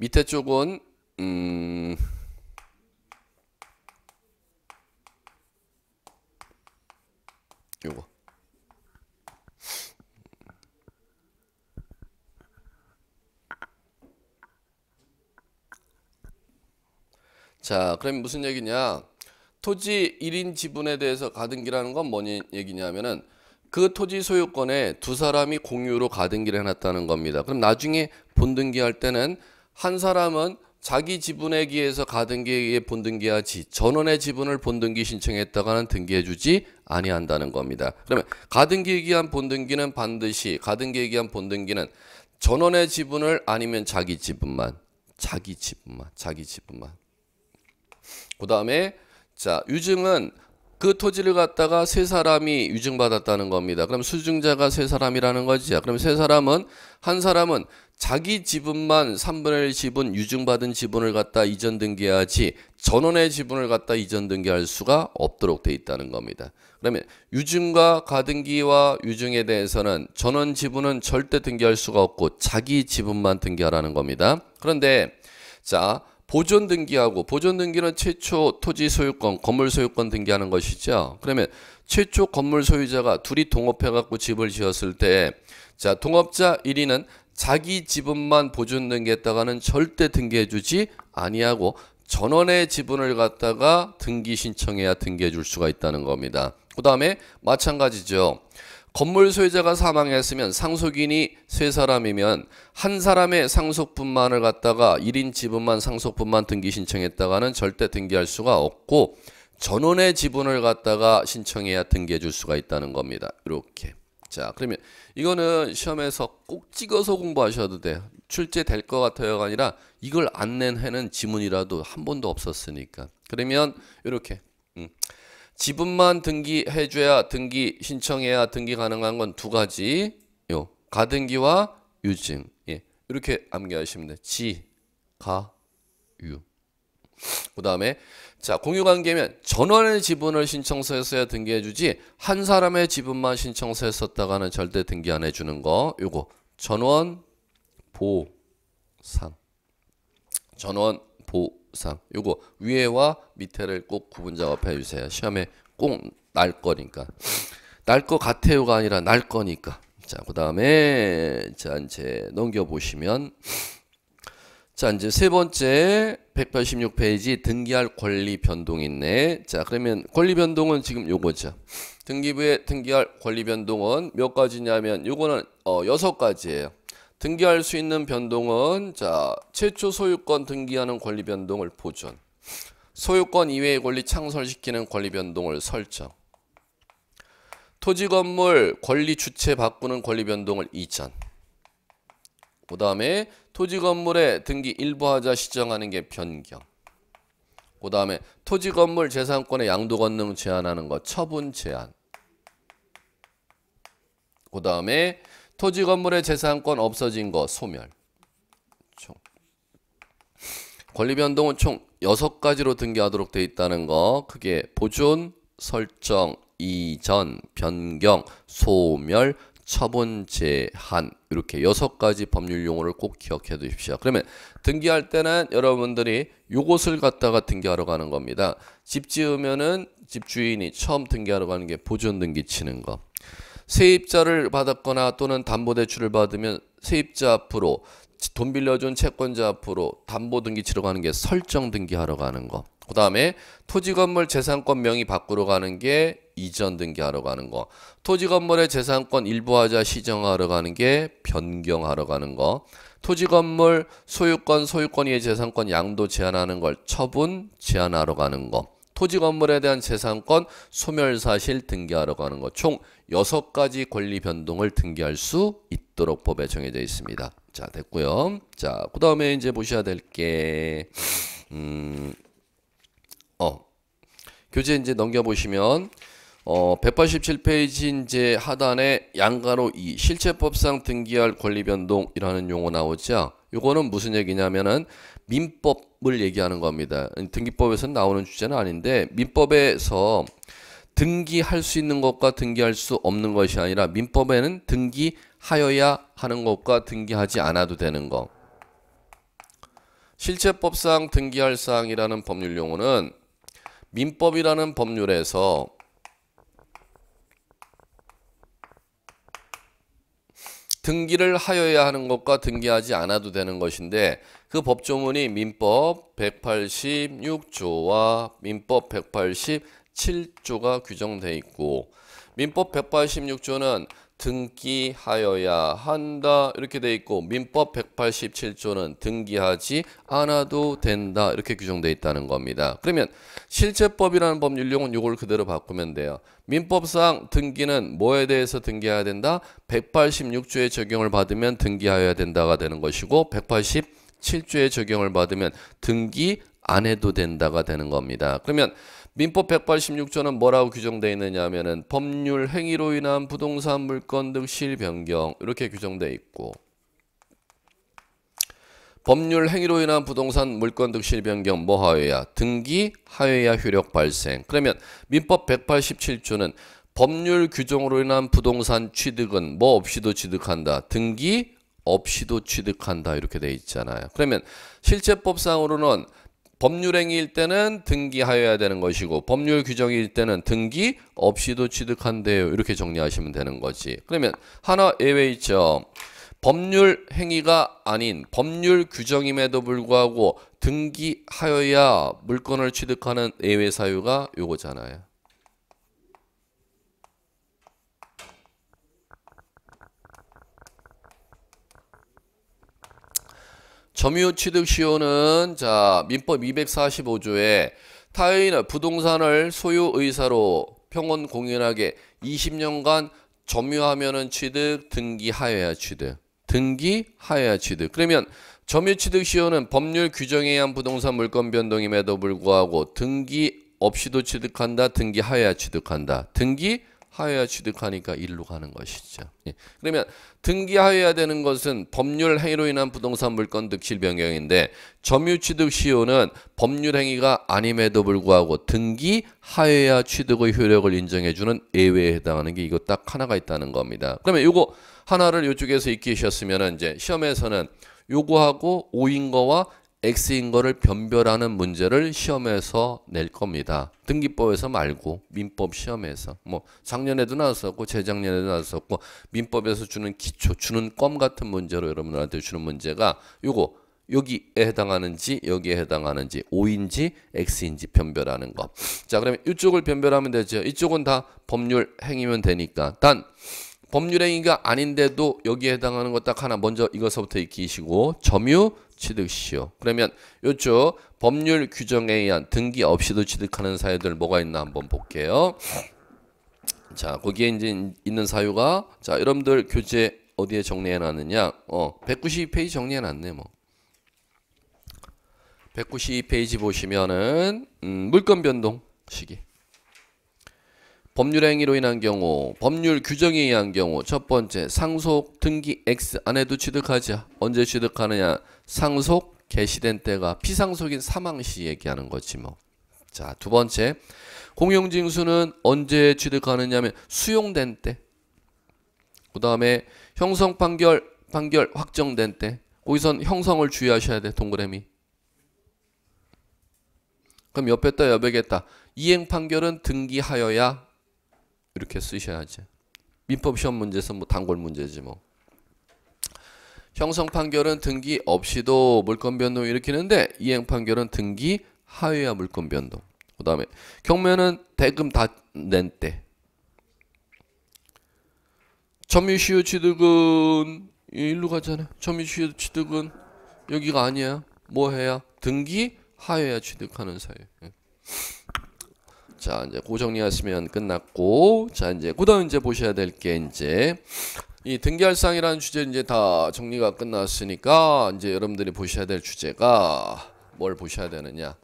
밑에 쪽은 음 요거 자 그럼 무슨 얘기냐 토지 1인 지분에 대해서 가등기라는 건 뭐니 얘기냐면은 그 토지 소유권에 두 사람이 공유로 가등기를 해놨다는 겁니다. 그럼 나중에 본등기할 때는 한 사람은 자기 지분에기해서 가등기에 본등기하지 전원의 지분을 본등기 신청했다가는 등기해주지 아니한다는 겁니다. 그러면 가등기에 기한 본등기는 반드시 가등기에 기한 본등기는 전원의 지분을 아니면 자기 지분만 자기 지분만 자기 지분만 그 다음에 자 유증은 그 토지를 갖다가 세 사람이 유증받았다는 겁니다. 그럼 수증자가 세 사람이라는 거지. 그럼 세 사람은 한 사람은 자기 지분만 3분의 1 지분 유증받은 지분을 갖다 이전 등기해야지 전원의 지분을 갖다 이전 등기할 수가 없도록 돼 있다는 겁니다. 그러면 유증과 가등기와 유증에 대해서는 전원 지분은 절대 등기할 수가 없고 자기 지분만 등기하라는 겁니다. 그런데 자 보존 등기하고 보존 등기는 최초 토지 소유권, 건물 소유권 등기하는 것이죠. 그러면 최초 건물 소유자가 둘이 동업해 갖고 집을 지었을 때 자, 동업자 1위는 자기 지분만 보존 등기했다가는 절대 등기해 주지 아니하고 전원의 지분을 갖다가 등기 신청해야 등기해 줄 수가 있다는 겁니다. 그 다음에 마찬가지죠. 건물 소유자가 사망했으면 상속인이 세 사람이면 한 사람의 상속분만을 갖다가 1인 지분만 상속분만 등기 신청했다가는 절대 등기할 수가 없고 전원의 지분을 갖다가 신청해야 등기해 줄 수가 있다는 겁니다. 이렇게. 자, 그러면 이거는 시험에서 꼭 찍어서 공부하셔도 돼요. 출제될 것 같아요가 아니라 이걸 안 낸 해는 지문이라도 한 번도 없었으니까. 그러면 이렇게. 음. 지분만 등기해줘야 등기 신청해야 등기 가능한 건 두 가지 요 가등기와 유증 예 이렇게 암기하시면 돼 지가유 그 다음에 자 공유관계면 전원의 지분을 신청서에서 야 등기해주지 한 사람의 지분만 신청서 했었다가는 절대 등기 안 해주는 거 요거 전원 보상 전원 보상 요거 위에와 밑에를 꼭 구분 작업해 주세요. 시험에 꼭 날 거니까. 날 거 같아요가 아니라 날 거니까. 자, 그다음에 자, 이제 넘겨 보시면 자, 이제 세 번째 186페이지 등기할 권리 변동 있네. 자, 그러면 권리 변동은 지금 요거죠. 등기부에 등기할 권리 변동은 몇 가지냐면 요거는 어 여섯 가지예요. 등기할 수 있는 변동은 자 최초 소유권 등기하는 권리 변동을 보존 소유권 이외의 권리 창설시키는 권리 변동을 설정 토지 건물 권리 주체 바꾸는 권리 변동을 이전 그 다음에 토지 건물의 등기 일부하자 시정하는 게 변경 그 다음에 토지 건물 재산권의 양도 권능 제한하는 것 처분 제한 그 다음에 토지 건물의 재산권 없어진 거 소멸. 총. 권리 변동은 총 6가지로 등기하도록 돼 있다는 거. 그게 보존, 설정, 이전, 변경, 소멸, 처분 제한 이렇게 여섯 가지 법률 용어를 꼭 기억해 두십시오. 그러면 등기할 때는 여러분들이 요것을 갖다가 등기하러 가는 겁니다. 집 지으면은 집주인이 처음 등기하러 가는 게 보존 등기 치는 거. 세입자를 받았거나 또는 담보대출을 받으면 세입자 앞으로 돈 빌려준 채권자 앞으로 담보등기치러 가는 게 설정등기하러 가는 거. 그 다음에 토지건물 재산권 명의 바꾸러 가는 게 이전등기하러 가는 거. 토지건물의 재산권 일부하자 시정하러 가는 게 변경하러 가는 거. 토지건물 소유권 소유권의 재산권 양도 제한하는 걸 처분 제한하러 가는 거. 토지 건물에 대한 재산권 소멸 사실 등기하러 가는 거. 총 여섯 가지 권리 변동을 등기할 수 있도록 법에 정해져 있습니다. 자, 됐고요. 자, 그 다음에 이제 보셔야 될 게, 음, 어, 교재 이제 넘겨보시면, 어, 187페이지 이제 하단에 양가로 이 실체법상 등기할 권리 변동이라는 용어 나오죠. 요거는 무슨 얘기냐면은 민법을 얘기하는 겁니다. 등기법에서 나오는 주제는 아닌데 민법에서 등기할 수 있는 것과 등기할 수 없는 것이 아니라 민법에는 등기하여야 하는 것과 등기하지 않아도 되는 것. 실체법상 등기할 사항이라는 법률 용어는 민법이라는 법률에서 등기를 하여야 하는 것과 등기하지 않아도 되는 것인데 그 법조문이 민법 186조와 민법 180 7조가 규정돼 있고 민법 186조는 등기하여야 한다 이렇게 돼 있고 민법 187조는 등기하지 않아도 된다 이렇게 규정돼 있다는 겁니다. 그러면 실제법이라는 법률용은 이걸 그대로 바꾸면 돼요. 민법상 등기는 뭐에 대해서 등기해야 된다? 186조의 적용을 받으면 등기하여야 된다가 되는 것이고 187조의 적용을 받으면 등기 안 해도 된다가 되는 겁니다. 그러면 민법 186조는 뭐라고 규정되어 있느냐 하면은 법률 행위로 인한 부동산 물건 등 실변경 이렇게 규정되어 있고 법률 행위로 인한 부동산 물건 등 실변경 뭐하여야 등기 하여야 효력 발생 그러면 민법 187조는 법률 규정으로 인한 부동산 취득은 뭐 없이도 취득한다 등기 없이도 취득한다 이렇게 돼 있잖아요 그러면 실제법상으로는 법률행위일 때는 등기하여야 되는 것이고 법률 규정일 때는 등기 없이도 취득한대요. 이렇게 정리하시면 되는 거지. 그러면 하나 예외 있죠. 법률 행위가 아닌 법률 규정임에도 불구하고 등기하여야 물건을 취득하는 예외 사유가 요거잖아요. 점유취득시효는 자 민법 245조에 타인의 부동산을 소유 의사로 평온 공연하게 20년간 점유하면은 취득 등기하여야 취득 등기하여야 취득 그러면 점유취득시효는 법률 규정에 의한 부동산 물권 변동임에도 불구하고 등기 없이도 취득한다 등기하여야 취득한다 등기 하여야 취득하니까 일로 가는 것이죠. 예. 그러면 등기하여야 되는 것은 법률 행위로 인한 부동산 물건 득실 변경인데 점유 취득 시효는 법률 행위가 아님에도 불구하고 등기하여야 취득의 효력을 인정해주는 예외에 해당하는 게 이거 딱 하나가 있다는 겁니다. 그러면 이거 하나를 이쪽에서 익히셨으면 이제 시험에서는 요거하고 오인 거와 X인 거를 변별하는 문제를 시험에서 낼 겁니다. 등기법에서 말고 민법 시험에서 뭐 작년에도 나왔었고 재작년에도 나왔었고 민법에서 주는 기초 주는 껌 같은 문제로 여러분들한테 주는 문제가 요거 여기에 해당하는지 여기에 해당하는지 O인지 X인지 변별하는 것. 자, 그러면 이쪽을 변별하면 되죠. 이쪽은 다 법률 행위면 되니까. 단 법률 행위가 아닌데도 여기에 해당하는 것 딱 하나 먼저 이것서부터 익히시고 점유 취득시효. 그러면 요쪽 법률 규정에 의한 등기 없이도 취득하는 사유들 뭐가 있나 한번 볼게요. 자, 거기에 이제 있는 사유가 자, 여러분들 교재 어디에 정리해 놨느냐? 어, 192페이지 정리해 놨네, 뭐. 192페이지 보시면은 음, 물권 변동 시기. 법률 행위로 인한 경우, 법률 규정에 의한 경우 첫 번째 상속 등기 X 안에도 취득하지 언제 취득하느냐? 상속 개시된 때가 피상속인 사망 시 얘기하는 거지 뭐. 자, 두 번째. 공용징수는 언제 취득하느냐면 수용된 때. 그다음에 형성 판결 판결 확정된 때. 거기선 형성을 주의하셔야 돼. 동그라미. 그럼 옆에다 여백에다 이행 판결은 등기하여야 이렇게 쓰셔야지. 민법 시험 문제에서 뭐 단골 문제지 뭐. 형성 판결은 등기 없이도 물권 변동 일으키는데 이행 판결은 등기 하회야 물권 변동. 그다음에 경매는 대금 다 낸 때. 점유시효 취득은 일로 가잖아. 점유시효 취득은 여기가 아니야. 뭐 해야? 등기 하회야 취득하는 사유. 예. 자 이제 고정리하시면 끝났고 자 이제 그다음 이제 보셔야 될 게 이제 이 등기할상이라는 주제 이제 다 정리가 끝났으니까 이제 여러분들이 보셔야 될 주제가 뭘 보셔야 되느냐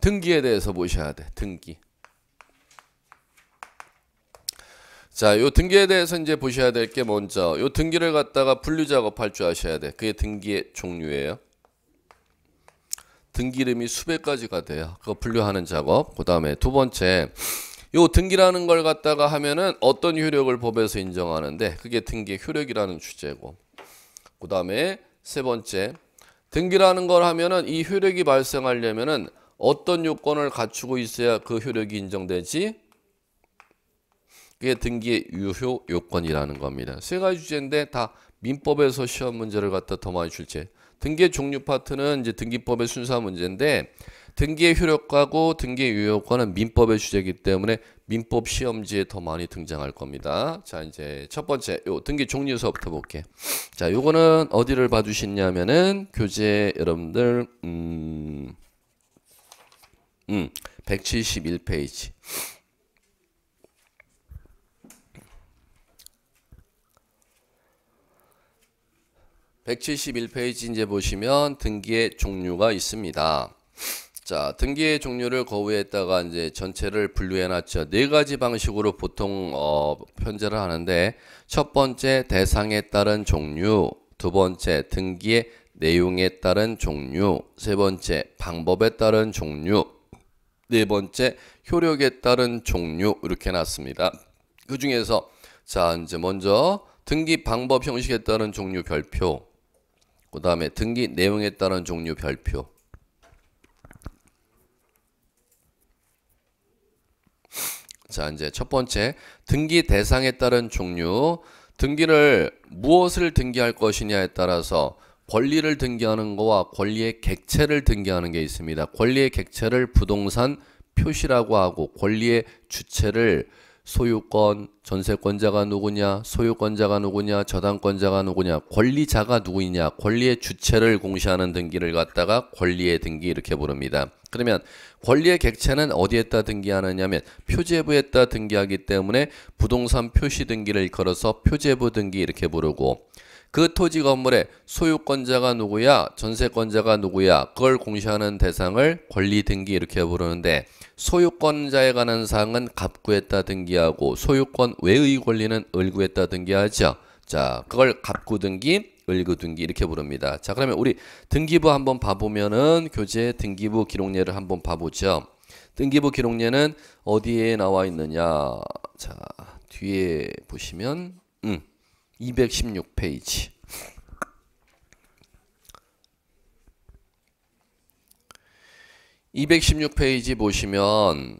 등기에 대해서 보셔야 돼 등기 자, 요 등기에 대해서 이제 보셔야 될 게 먼저 요 등기를 갖다가 분류 작업할 줄 아셔야 돼. 그게 등기의 종류예요. 등기 이름이 수백 가지가 돼요. 그거 분류하는 작업. 그다음에 두 번째 요 등기라는 걸 갖다가 하면은 어떤 효력을 법에서 인정하는데 그게 등기의 효력이라는 주제고 그 다음에 세 번째 등기라는 걸 하면은 이 효력이 발생하려면은 어떤 요건을 갖추고 있어야 그 효력이 인정되지 그게 등기의 유효 요건이라는 겁니다 세 가지 주제인데 다 민법에서 시험 문제를 갖다 더 많이 출제 등기의 종류 파트는 이제 등기법의 순사 문제인데 등기의 효력과고 등기의 유효권은 민법의 주제이기 때문에 민법 시험지에 더 많이 등장할 겁니다. 자, 이제 첫 번째 요 등기 종류서부터 볼게. 자, 요거는 어디를 봐 주시냐면은 교재 여러분들 음 음, 171페이지. 백칠십 페이지 이제 보시면 등기의 종류가 있습니다. 자, 등기의 종류를 거부했다가 이제 전체를 분류해 놨죠. 네 가지 방식으로 보통 어, 편제를 하는데 첫 번째 대상에 따른 종류, 두 번째 등기의 내용에 따른 종류, 세 번째 방법에 따른 종류, 네 번째 효력에 따른 종류 이렇게 놨습니다. 그 중에서 자, 이제 먼저 등기 방법 형식에 따른 종류 별표. 그다음에 등기 내용에 따른 종류 별표. 자, 이제 첫 번째 등기 대상에 따른 종류 등기를 무엇을 등기할 것이냐에 따라서 권리를 등기하는 거와 권리의 객체를 등기하는 게 있습니다. 권리의 객체를 부동산 표시라고 하고 권리의 주체를 소유권, 전세권자가 누구냐, 소유권자가 누구냐, 저당권자가 누구냐, 권리자가 누구이냐, 권리의 주체를 공시하는 등기를 갖다가 권리의 등기 이렇게 부릅니다. 그러면 권리의 객체는 어디에다 등기하느냐면 표제부에다 등기하기 때문에 부동산 표시 등기를 일컬어서 표제부 등기 이렇게 부르고 그 토지 건물에 소유권자가 누구야, 전세권자가 누구야, 그걸 공시하는 대상을 권리 등기 이렇게 부르는데 소유권자에 관한 사항은 갑구했다 등기하고 소유권 외의 권리는 을구했다 등기하죠. 자, 그걸 갑구 등기, 을구 등기 이렇게 부릅니다. 자, 그러면 우리 등기부 한번 봐보면은 교재 등기부 기록례를 한번 봐보죠. 등기부 기록례는 어디에 나와 있느냐? 자, 뒤에 보시면 음, 216페이지. 216페이지 보시면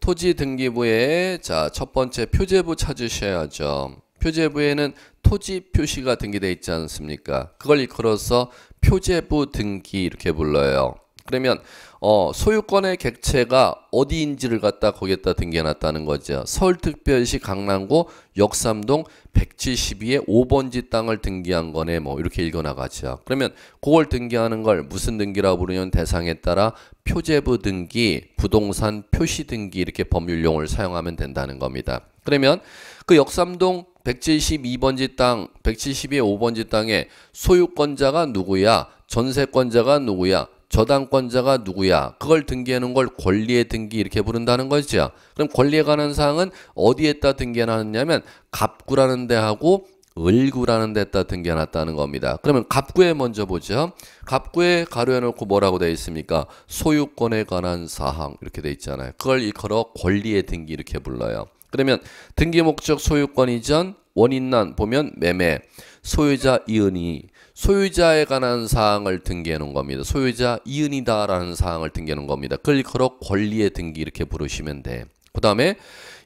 토지 등기부에 자, 첫 번째 표제부 찾으셔야죠. 표제부에는 토지 표시가 등기되어 있지 않습니까? 그걸 이끌어서 표제부 등기 이렇게 불러요. 그러면 어, 소유권의 객체가 어디인지를 갖다 거기에다 등겨놨다는 거죠. 서울특별시 강남구 역삼동 172의 5번지 땅을 등기한 거네 뭐 이렇게 읽어나가죠. 그러면 그걸 등기하는 걸 무슨 등기라고 부르냐면 대상에 따라 표제부 등기, 부동산 표시 등기 이렇게 법률 용어를 사용하면 된다는 겁니다. 그러면 그 역삼동 172번지 땅, 172의 5번지 땅에 소유권자가 누구야? 전세권자가 누구야? 저당권자가 누구야? 그걸 등기하는 걸 권리의 등기 이렇게 부른다는 거죠. 그럼 권리에 관한 사항은 어디에다 등기해놨냐면 갑구라는 데하고 을구라는 데다 등기해놨다는 겁니다. 그러면 갑구에 먼저 보죠. 갑구에 가려놓고 뭐라고 되어 있습니까? 소유권에 관한 사항 이렇게 되어 있잖아요. 그걸 일컬어 권리의 등기 이렇게 불러요. 그러면 등기 목적 소유권 이전 원인난 보면 매매 소유자 이은이 소유자에 관한 사항을 등기해 놓은 겁니다. 소유자 이은이다라는 사항을 등기해 놓은 겁니다. 그걸 걸어 권리의 등기 이렇게 부르시면 돼. 그 다음에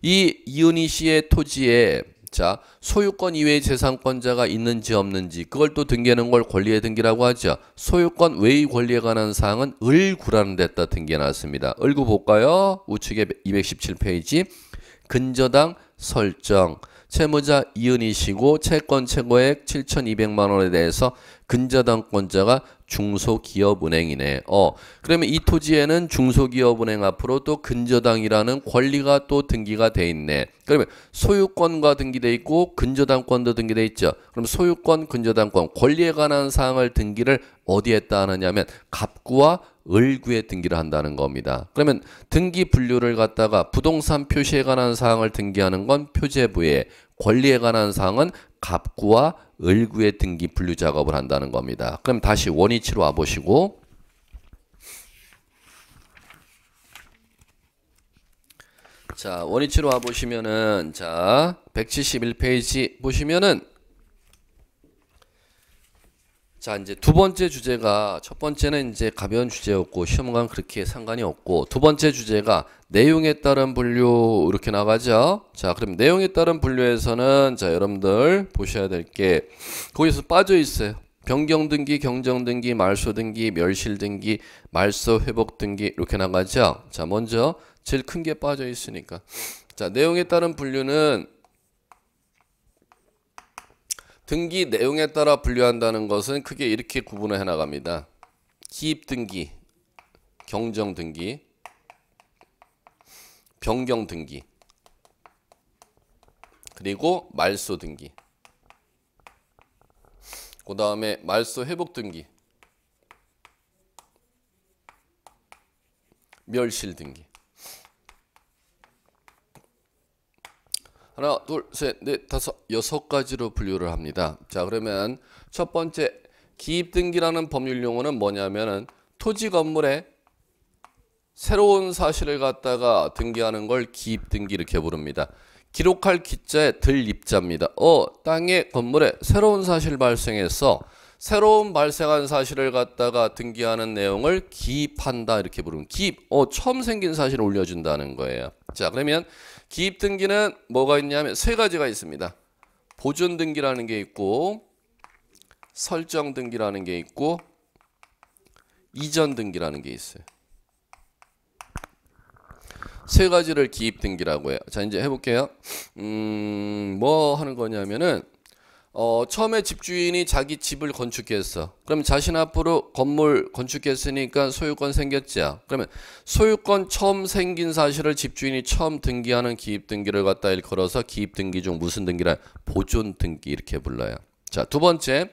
이 이은희 씨의 토지에 자 소유권 이외의 재산권자가 있는지 없는지 그걸 또 등기하는 걸 권리의 등기라고 하죠. 소유권 외의 권리에 관한 사항은 을구라는 데다 등기해놨습니다. 을구 볼까요? 우측에 217페이지 근저당 설정 채무자 이은희씨고 채권 최고액 7,200만 원에 대해서 근저당권자가 중소기업은행이네. 어, 그러면 이 토지에는 중소기업은행 앞으로 또 근저당이라는 권리가 또 등기가 돼 있네. 그러면 소유권과 등기돼 있고 근저당권도 등기돼 있죠. 그럼 소유권, 근저당권, 권리에 관한 사항을 등기를 어디에 따느냐면 갑구와 을구에 등기를 한다는 겁니다. 그러면 등기 분류를 갖다가 부동산 표시에 관한 사항을 등기하는 건 표제부에 권리에 관한 사항은 갑구와 을구의 등기 분류 작업을 한다는 겁니다. 그럼 다시 원위치로 와보시고 자 원위치로 와보시면은 자 171페이지 보시면은 자, 이제 두 번째 주제가 첫 번째는 이제 가벼운 주제였고 시험과 그렇게 상관이 없고 두 번째 주제가 내용에 따른 분류 이렇게 나가죠. 자, 그럼 내용에 따른 분류에서는 자, 여러분들 보셔야 될 게 거기서 빠져 있어요. 변경 등기, 경정 등기, 말소 등기, 멸실 등기, 말소 회복 등기 이렇게 나가죠. 자, 먼저 제일 큰 게 빠져 있으니까. 자, 내용에 따른 분류는 등기 내용에 따라 분류한다는 것은 크게 이렇게 구분을 해나갑니다. 기입 등기, 경정 등기, 변경 등기, 그리고 말소 등기. 그 다음에 말소 회복 등기, 멸실 등기. 하나, 둘, 셋, 넷, 다섯, 여섯 가지로 분류를 합니다. 자, 그러면 첫 번째 기입등기라는 법률 용어는 뭐냐면은 토지 건물에 새로운 사실을 갖다가 등기하는 걸 기입등기 이렇게 부릅니다. 기록할 기자에 들입자입니다. 어, 땅의 건물에 새로운 사실 발생해서 새로운 발생한 사실을 갖다가 등기하는 내용을 기입한다 이렇게 부르면 기입. 어 처음 생긴 사실을 올려준다는 거예요. 자 그러면 기입 등기는 뭐가 있냐면 세 가지가 있습니다. 보존 등기라는 게 있고 설정 등기라는 게 있고 이전 등기라는 게 있어요. 세 가지를 기입 등기라고 해요. 자, 이제 해볼게요. 음, 뭐 하는 거냐면은, 어, 처음에 집주인이 자기 집을 건축했어. 그럼 자신 앞으로 건물 건축했으니까 소유권 생겼죠. 그러면 소유권 처음 생긴 사실을 집주인이 처음 등기하는 기입등기를 갖다 일컬어서 기입등기 중 무슨 등기라 보존등기 이렇게 불러요. 자, 두 번째.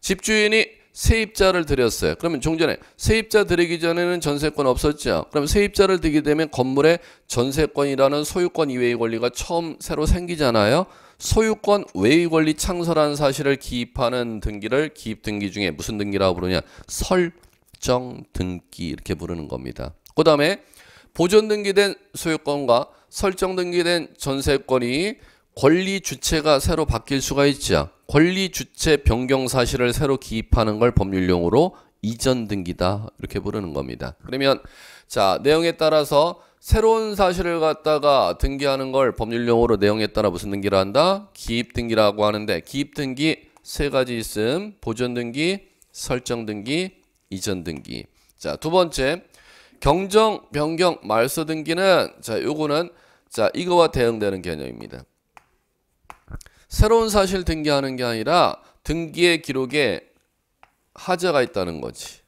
집주인이 세입자를 드렸어요 그러면 종전에 세입자 들이기 전에는 전세권 없었죠. 그럼 세입자를 들게 되면 건물에 전세권이라는 소유권 이외의 권리가 처음 새로 생기잖아요. 소유권 외의 권리 창설한 사실을 기입하는 등기를 기입 등기 중에 무슨 등기라고 부르냐? 설정 등기 이렇게 부르는 겁니다. 그 다음에 보존 등기된 소유권과 설정 등기된 전세권이 권리 주체가 새로 바뀔 수가 있죠. 권리 주체 변경 사실을 새로 기입하는 걸 법률용어로 이전 등기다 이렇게 부르는 겁니다. 그러면 자 내용에 따라서 새로운 사실을 갖다가 등기하는 걸 법률용어로 내용에 따라 무슨 등기를 한다? 기입등기라고 하는데 기입등기 세 가지 있음 보존등기, 설정등기, 이전등기 자 두 번째 경정, 변경, 말소 등기는 자 요거는 자 이거와 대응되는 개념입니다 새로운 사실 등기하는 게 아니라 등기의 기록에 하자가 있다는 거지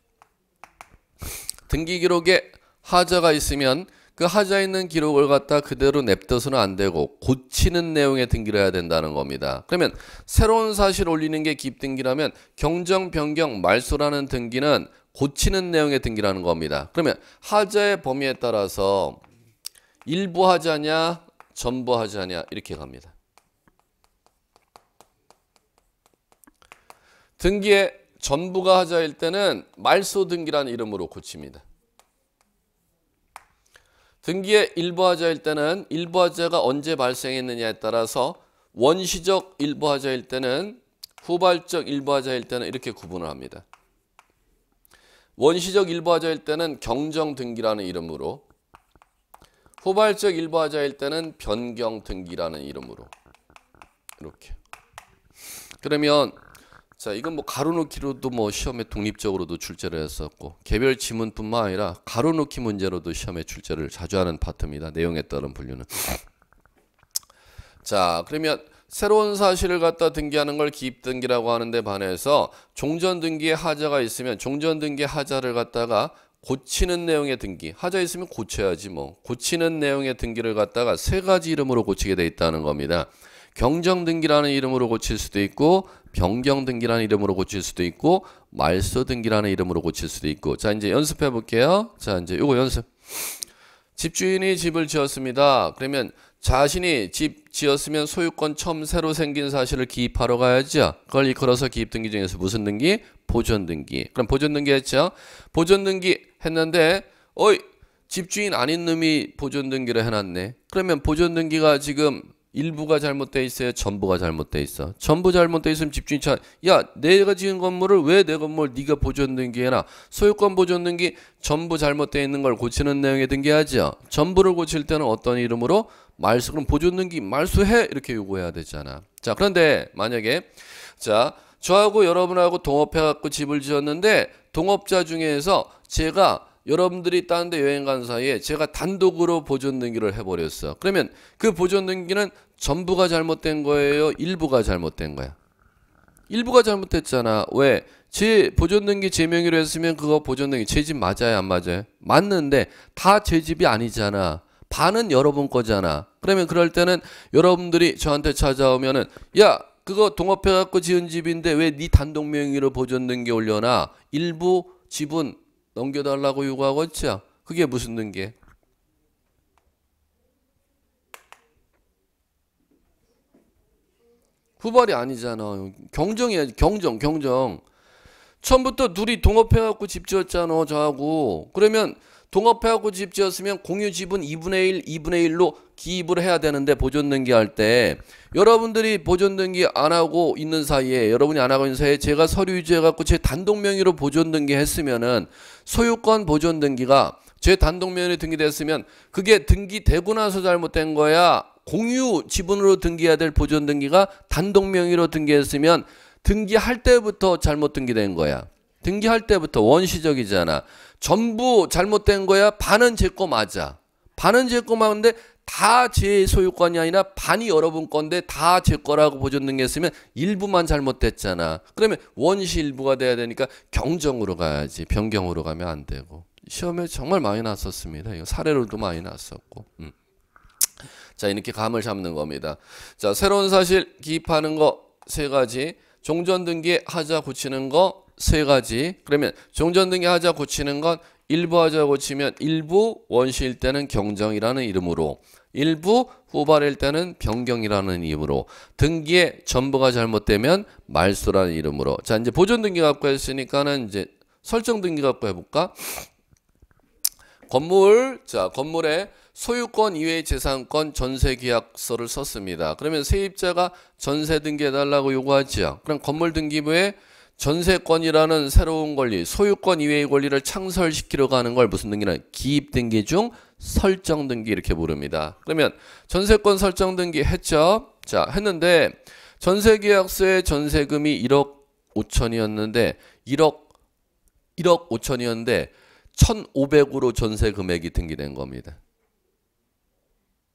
등기 기록에 하자가 있으면 그 하자 있는 기록을 갖다 그대로 냅둬서는 안 되고 고치는 내용에 등기를 해야 된다는 겁니다. 그러면 새로운 사실 올리는 게기등기라면 경정, 변경, 말소라는 등기는 고치는 내용의 등기라는 겁니다. 그러면 하자의 범위에 따라서 일부 하자냐, 전부 하자냐 이렇게 갑니다. 등기의 전부가 하자일 때는 말소 등기라는 이름으로 고칩니다. 등기의 일부하자일 때는 일부하자가 언제 발생했느냐에 따라서 원시적 일부하자일 때는 후발적 일부하자일 때는 이렇게 구분을 합니다. 원시적 일부하자일 때는 경정 등기라는 이름으로 후발적 일부하자일 때는 변경 등기라는 이름으로 이렇게 그러면 자, 이건 뭐 가로놓기로도 뭐 시험에 독립적으로도 출제를 했었고 개별 지문뿐만 아니라 가로놓기 문제로도 시험에 출제를 자주 하는 파트입니다. 내용에 따른 분류는. 자, 그러면 새로운 사실을 갖다 등기하는 걸 기입등기라고 하는데 반해서 종전등기에 하자가 있으면 종전등기 하자를 갖다가 고치는 내용의 등기 하자 있으면 고쳐야지 뭐 고치는 내용의 등기를 갖다가 세 가지 이름으로 고치게 돼 있다는 겁니다. 경정등기라는 이름으로 고칠 수도 있고 변경 등기라는 이름으로 고칠 수도 있고 말소 등기라는 이름으로 고칠 수도 있고 자 이제 연습해 볼게요 자 이제 요거 연습 집주인이 집을 지었습니다 그러면 자신이 집 지었으면 소유권 처음 새로 생긴 사실을 기입하러 가야죠 그걸 이끌어서 기입등기 중에서 무슨 등기? 보존등기 그럼 보존등기 했죠 보존등기 했는데 어이 집주인 아닌 놈이 보존등기를 해놨네 그러면 보존등기가 지금 일부가 잘못되어 있어요? 전부가 잘못되어 있어? 전부 잘못되어 있으면 집중이 차, 야, 내가 지은 건물을 왜 내 건물 네가 보존등기해라? 소유권 보존등기 전부 잘못되어 있는 걸 고치는 내용의 등기하죠. 전부를 고칠 때는 어떤 이름으로? 말소 그럼 보존등기 말소해 이렇게 요구해야 되잖아. 자, 그런데 만약에, 자, 저하고 여러분하고 동업해갖고 집을 지었는데, 동업자 중에서 제가 여러분들이 다른 데 여행 간 사이에 제가 단독으로 보존 등기를 해버렸어. 그러면 그 보존 등기는 전부가 잘못된 거예요? 일부가 잘못된 거야? 일부가 잘못됐잖아. 왜? 제 보존 등기 제 명의로 했으면 그거 보존 등기 제 집 맞아요? 안 맞아요? 맞는데 다 제 집이 아니잖아. 반은 여러분 거잖아. 그러면 그럴 때는 여러분들이 저한테 찾아오면은 야 그거 동업해갖고 지은 집인데 왜 네 단독 명의로 보존 등기 올려놔? 일부 집은 넘겨달라고 요구하고 있죠. 그게 무슨 등계? 후발이 아니잖아. 경정이야 경정, 경정. 처음부터 둘이 동업해갖고 집 지었잖아. 저하고. 그러면 동업해갖고 집 지었으면 공유 지분 2분의 1, 2분의 1로 기입을 해야 되는데 보존등기 할 때 여러분들이 보존등기 안 하고 있는 사이에 여러분이 안 하고 있는 사이에 제가 서류 유지해갖고 제 단독 명의로 보존등기 했으면은 소유권 보존등기가 제 단독 명의로 등기됐으면 그게 등기되고 나서 잘못된 거야 공유 지분으로 등기해야 될 보존등기가 단독 명의로 등기했으면 등기할 때부터 잘못 등기된 거야. 등기할 때부터 원시적이잖아. 전부 잘못된 거야. 반은 제 거 맞아. 반은 제 거 맞는데 다제 소유권이 아니라 반이 여러분 건데 다 제 거라고 보존등기했으면 일부만 잘못됐잖아. 그러면 원시 일부가 돼야 되니까 경정으로 가야지. 변경으로 가면 안 되고. 시험에 정말 많이 났었습니다. 이거 사례로도 많이 났었고. 음. 자, 이렇게 감을 잡는 겁니다. 자, 새로운 사실 기입하는 거 세 가지, 종전 등기 하자 고치는 거 세 가지. 그러면 종전 등기 하자 고치는 건 일부하자고 치면 일부 원시일 때는 경정이라는 이름으로 일부 후발일 때는 변경이라는 이름으로 등기에 전부가 잘못되면 말소라는 이름으로 자 이제 보존 등기 갖고 했으니까는 이제 설정 등기 갖고 해볼까 건물 자 건물에 소유권 이외의 재산권 전세 계약서를 썼습니다 그러면 세입자가 전세 등기해달라고 요구하지요 그럼 건물 등기부에 전세권이라는 새로운 권리, 소유권 이외의 권리를 창설시키려고 하는 걸 무슨 등기나 기입 등기 중 설정 등기 이렇게 부릅니다. 그러면 전세권 설정 등기 했죠? 자, 했는데 전세 계약서에 전세금이 1억 5천이었는데 1억 1억 5천이었는데 1,500으로 전세 금액이 등기된 겁니다.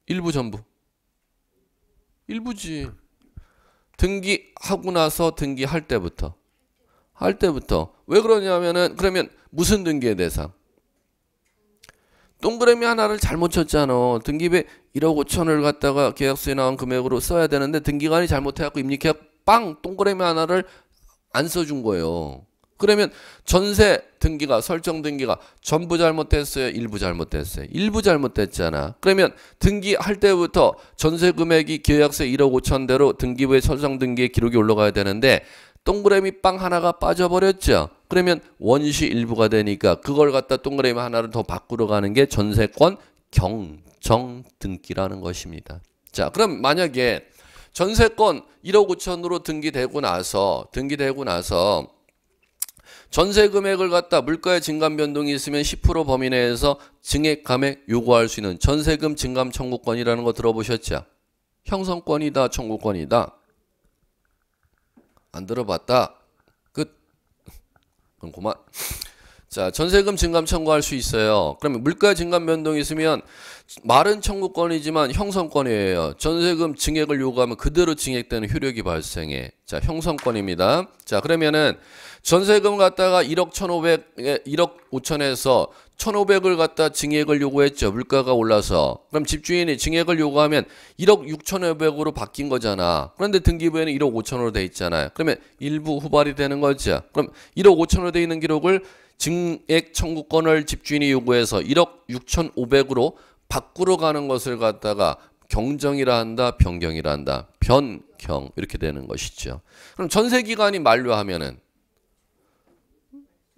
일부 전부. 일부지. 등기하고 나서 등기할 때부터 할 때부터 왜 그러냐면은 그러면 무슨 등기에대해서 동그라미 하나를 잘못 쳤잖아. 등기비 1억 5천을 갖다가 계약서에 나온 금액으로 써야 되는데 등기관이 잘못해갖고 임리계약 빵 동그라미 하나를 안 써준 거예요. 그러면 전세 등기가 설정 등기가 전부 잘못됐어요 일부 잘못됐어요 일부 잘못됐잖아 그러면 등기할 때부터 전세 금액이 계약세 1억 5천대로 등기부에 설정 등기의 기록이 올라가야 되는데 동그라미 빵 하나가 빠져버렸죠. 그러면 원시 일부가 되니까 그걸 갖다 동그라미 하나를 더 바꾸러 가는 게 전세권 경정 등기라는 것입니다. 자, 그럼 만약에 전세권 1억 5천으로 등기되고 나서 등기되고 나서 전세 금액을 갖다 물가의 증감 변동이 있으면 10% 범위 내에서 증액 감액 요구할 수 있는 전세금 증감 청구권이라는 거 들어보셨죠? 형성권이다, 청구권이다. 안 들어봤다. 끝. 그럼 고만 자, 전세금 증감 청구할 수 있어요. 그러면 물가 증감 변동이 있으면 말은 청구권이지만 형성권이에요. 전세금 증액을 요구하면 그대로 증액되는 효력이 발생해. 자, 형성권입니다. 자, 그러면은 전세금 갖다가 1억 1,500에 1억 5천에서 1,500을 갖다 증액을 요구했죠. 물가가 올라서. 그럼 집주인이 증액을 요구하면 1억 6,500으로 바뀐 거잖아. 그런데 등기부에는 1억 5천으로 돼 있잖아요. 그러면 일부 후발이 되는 거죠. 그럼 1억 5천으로 돼 있는 기록을 증액 청구권을 집주인이 요구해서 1억 6,500으로 바꾸러 가는 것을 갖다가 경정이라 한다, 변경이라 한다, 변경 이렇게 되는 것이죠. 그럼 전세 기간이 만료하면은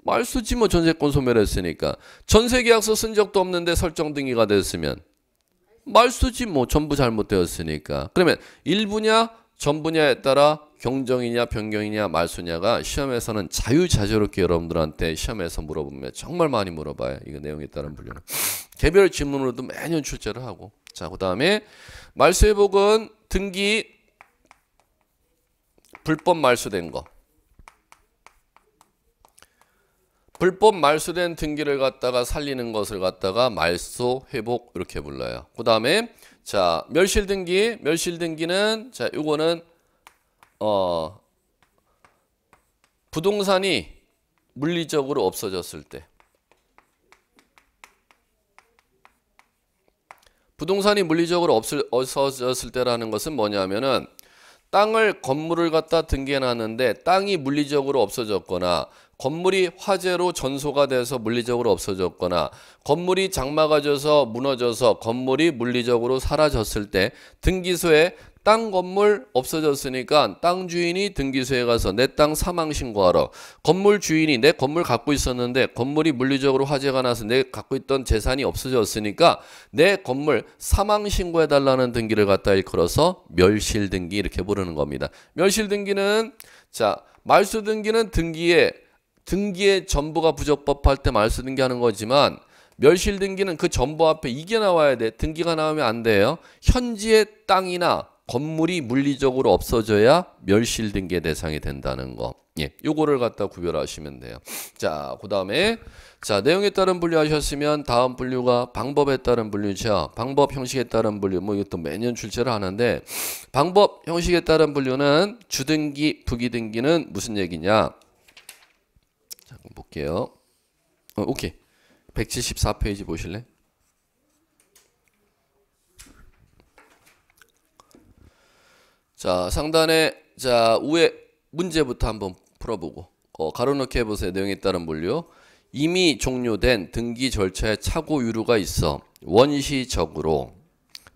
말수지 뭐 전세권 소멸했으니까. 전세계약서 쓴 적도 없는데 설정 등기가 됐으면 말수지 뭐 전부 잘못되었으니까. 그러면 일부냐 전부냐에 따라 경정이냐 변경이냐 말수냐가 시험에서는 자유자재롭게 여러분들한테 시험에서 물어보면 정말 많이 물어봐요. 이거 내용에 따른 분류. 개별 질문으로도 매년 출제를 하고. 자, 그다음에 말수회복은 등기 불법 말수된 거. 불법 말소된 등기를 갖다가 살리는 것을 갖다가 말소 회복 이렇게 불러요. 그 다음에 자 멸실 등기 멸실 등기는 자 이거는 어 부동산이 물리적으로 없어졌을 때 부동산이 물리적으로 없을, 없어졌을 때라는 것은 뭐냐면은 땅을 건물을 갖다 등기해 놨는데 땅이 물리적으로 없어졌거나 건물이 화재로 전소가 돼서 물리적으로 없어졌거나 건물이 장마가 져서 무너져서 건물이 물리적으로 사라졌을 때 등기소에 땅 건물 없어졌으니까 땅 주인이 등기소에 가서 내 땅 사망 신고하러 건물 주인이 내 건물 갖고 있었는데 건물이 물리적으로 화재가 나서 내 갖고 있던 재산이 없어졌으니까 내 건물 사망 신고해 달라는 등기를 갖다 일컬어서 멸실 등기 이렇게 부르는 겁니다. 멸실 등기는 자 말소 등기는 등기에 등기의 전부가 부적법할 때 말쓰는게 하는 거지만 멸실 등기는 그 전부 앞에 이게 나와야 돼. 등기가 나오면 안 돼요. 현지의 땅이나 건물이 물리적으로 없어져야 멸실 등기의 대상이 된다는 거. 예, 요거를 갖다 구별하시면 돼요. 자, 그 다음에 자 내용에 따른 분류하셨으면 다음 분류가 방법에 따른 분류죠. 방법 형식에 따른 분류 뭐 이것도 매년 출제를 하는데 방법 형식에 따른 분류는 주등기, 부기등기는 무슨 얘기냐? 자, 볼게요. 어, 오케이. 174페이지 보실래? 자, 상단에 자, 우에 문제부터 한번 풀어보고 어, 가로놓기 해보세요. 내용에 따른 물료. 이미 종료된 등기 절차에 착오 유류가 있어 원시적으로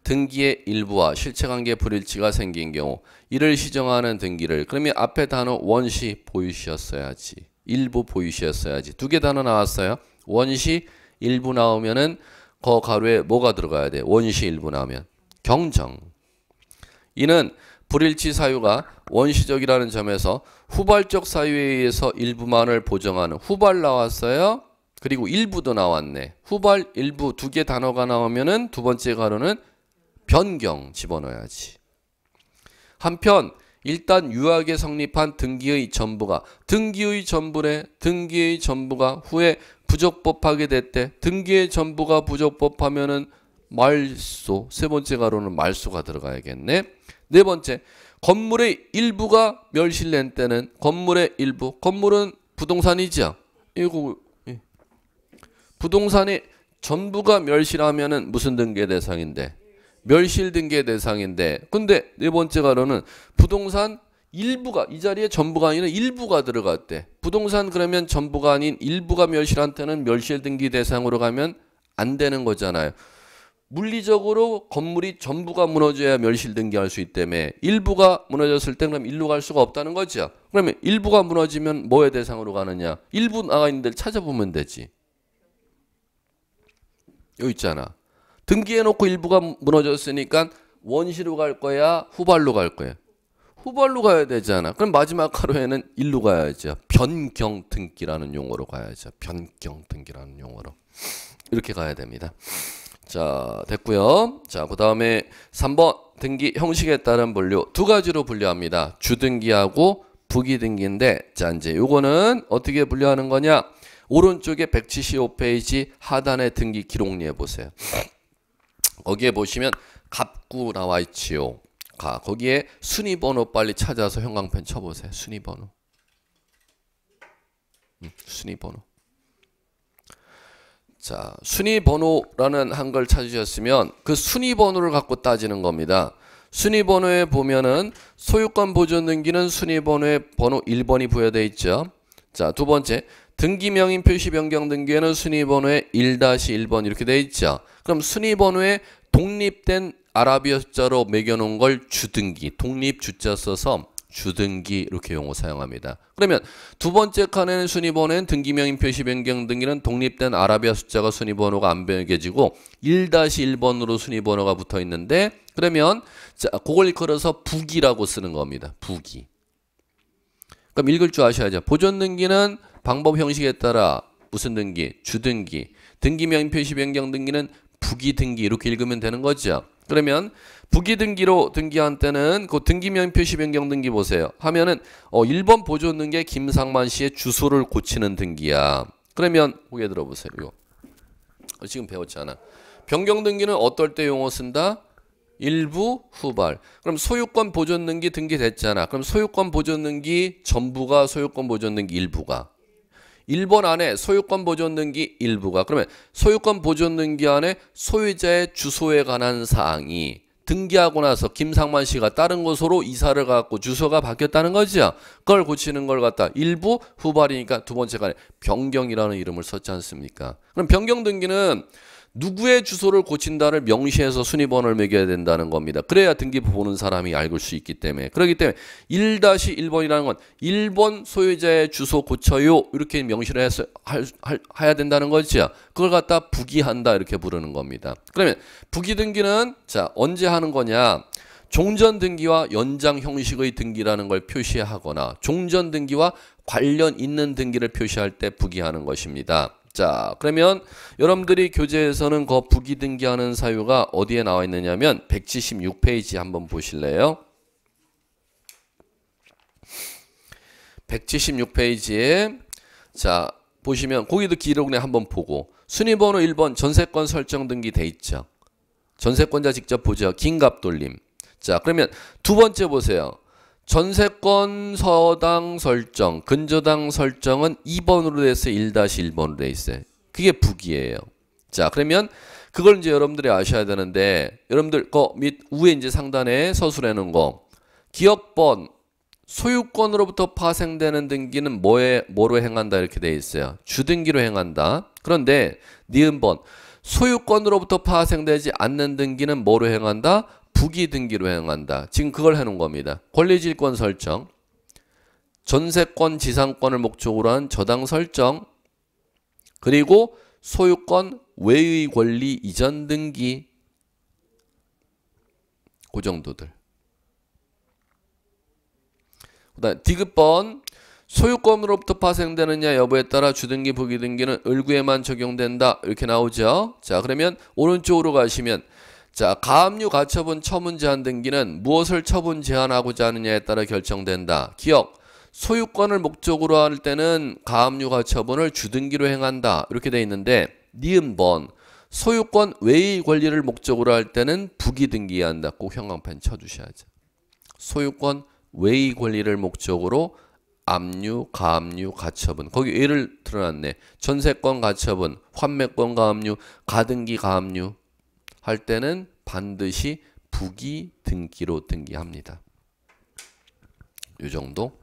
등기의 일부와 실체관계 불일치가 생긴 경우 이를 시정하는 등기를 그러면 앞에 단어 원시 보이시어야지 일부 보이시였어야지. 두 개 단어 나왔어요. 원시 일부 나오면은 거 가루에 뭐가 들어가야 돼? 원시 일부 나오면 경정. 이는 불일치 사유가 원시적이라는 점에서 후발적 사유에 의해서 일부만을 보정하는 후발 나왔어요. 그리고 일부도 나왔네. 후발 일부 두 개 단어가 나오면은 두 번째 가로는 변경 집어넣어야지. 한편 일단 유학에 성립한 등기의 전부가 등기의 전부래 등기의 전부가 후에 부적법하게 됐대 등기의 전부가 부적법하면은 말소 세 번째 가로는 말소가 들어가야겠네 네 번째 건물의 일부가 멸실된 때는 건물의 일부 건물은 부동산이죠 이거 예. 부동산이 전부가 멸실하면은 무슨 등기 대상인데 멸실등기의 대상인데 근데 네 번째 가로는 부동산 일부가 이 자리에 전부가 아니라 일부가 들어갔대. 부동산 그러면 전부가 아닌 일부가 멸실한 테는 멸실등기 대상으로 가면 안 되는 거잖아요. 물리적으로 건물이 전부가 무너져야 멸실등기할 수 있다며 일부가 무너졌을 때 그럼 일로 갈 수가 없다는 거죠. 그러면 일부가 무너지면 뭐에 대상으로 가느냐? 일부 나가 있는 데를 찾아보면 되지. 여기 있잖아. 등기해놓고 일부가 무너졌으니까 원시로 갈 거야 후발로 갈 거야 후발로 가야 되잖아 그럼 마지막 하루에는 일로 가야죠 변경 등기라는 용어로 가야죠 변경 등기라는 용어로 이렇게 가야 됩니다 자 됐고요 자 그 다음에 3번 등기 형식에 따른 분류 두 가지로 분류합니다 주등기하고 부기등기인데 자 이제 요거는 어떻게 분류하는 거냐 오른쪽에 175페이지 하단에 등기 기록리에 보세요 거기에 보시면 갑구 나와 있지요. 가 거기에 순위 번호 빨리 찾아서 형광펜 쳐보세요. 순위 번호. 음, 순위 번호. 자, 순위 번호라는 한글 찾으셨으면 그 순위 번호를 갖고 따지는 겁니다. 순위 번호에 보면은 소유권 보존 등기는 순위 번호에 번호 1번이 부여되어 있죠. 자, 두 번째 등기명인 표시 변경 등기에는 순위번호에 1-1번 이렇게 돼 있죠. 그럼 순위번호에 독립된 아라비아 숫자로 매겨놓은 걸 주등기, 독립 주자 써서 주등기 이렇게 용어 사용합니다. 그러면 두 번째 칸에는 순위번호엔 등기명인 표시 변경 등기는 독립된 아라비아 숫자가 순위번호가 안 변해지고 1-1번으로 순위번호가 붙어 있는데 그러면 자, 그걸 일어서 부기라고 쓰는 겁니다. 부기. 그럼 읽을 줄 아셔야죠. 보존 등기는 방법 형식에 따라 무슨 등기, 주 등기, 등기 명표시 변경 등기는 부기 등기 이렇게 읽으면 되는 거죠. 그러면 부기 등기로 등기한 때는 그 등기 명표시 변경 등기 보세요. 하면은 어 1번 보존 등기 김상만 씨의 주소를 고치는 등기야. 그러면 고개 들어보세요. 이거. 어, 지금 배웠잖아. 변경 등기는 어떨 때 용어 쓴다? 일부 후발. 그럼 소유권 보존등기 등기됐잖아. 그럼 소유권 보존등기 전부가 소유권 보존등기 일부가. 1번 안에 소유권 보존등기 일부가. 그러면 소유권 보존등기 안에 소유자의 주소에 관한 사항이 등기하고 나서 김상만 씨가 다른 곳으로 이사를 갖고 주소가 바뀌었다는 거지요. 그걸 고치는 걸 갖다 일부 후발이니까 두 번째 간에 변경이라는 이름을 썼지 않습니까? 그럼 변경 등기는 누구의 주소를 고친다를 명시해서 순위번호를 매겨야 된다는 겁니다. 그래야 등기부 보는 사람이 알고 수 있기 때문에. 그렇기 때문에 1-1번이라는 건 1번 소유자의 주소 고쳐요. 이렇게 명시를 해서 할, 할, 해야 된다는 거죠. 그걸 갖다 부기한다 이렇게 부르는 겁니다. 그러면 부기 등기는 자, 언제 하는 거냐? 종전 등기와 연장 형식의 등기라는 걸 표시하거나 종전 등기와 관련 있는 등기를 표시할 때 부기하는 것입니다. 자, 그러면 여러분들이 교재에서는 그 부기등기하는 사유가 어디에 나와 있느냐면 176페이지 한번 보실래요? 176페이지에 자, 보시면 거기도 기록내 한번 보고 순위번호 1번 전세권 설정 등기 돼 있죠. 전세권자 직접 보죠. 긴갑 돌림. 자, 그러면 두 번째 보세요. 전세권 서당 설정, 근저당 설정은 2번으로 돼 있어요. 1-1번으로 돼 있어요. 그게 북이에요. 자, 그러면 그걸 이제 여러분들이 아셔야 되는데 여러분들 거밑 위에 이제 상단에 서술해 놓은 거 기업번 소유권으로부터 파생되는 등기는 뭐에 뭐로 행한다 이렇게 돼 있어요. 주등기로 행한다. 그런데 니은번 소유권으로부터 파생되지 않는 등기는 뭐로 행한다? 부기 등기로 행한다. 지금 그걸 해놓은 겁니다. 권리질권 설정, 전세권, 지상권을 목적으로 한 저당 설정, 그리고 소유권 외의 권리 이전 등기 그 정도들. 그다음 디귿번 소유권으로부터 파생되느냐 여부에 따라 주등기 부기등기는 을구에만 적용된다 이렇게 나오죠. 자 그러면 오른쪽으로 가시면 자, 가압류 가처분 처분 제한 등기는 무엇을 처분 제한하고자 하느냐에 따라 결정된다. 기억, 소유권을 목적으로 할 때는 가압류 가처분을 주등기로 행한다. 이렇게 돼 있는데 니은 번 소유권 외의 권리를 목적으로 할 때는 부기등기한다. 해야꼭 형광펜 쳐주셔야죠. 소유권 외의 권리를 목적으로 압류, 가압류, 가처분 거기 예를 들어놨네. 전세권 가처분, 환매권 가압류, 가등기 가압류 할 때는 반드시 부기 등기로 등기합니다. 요 정도.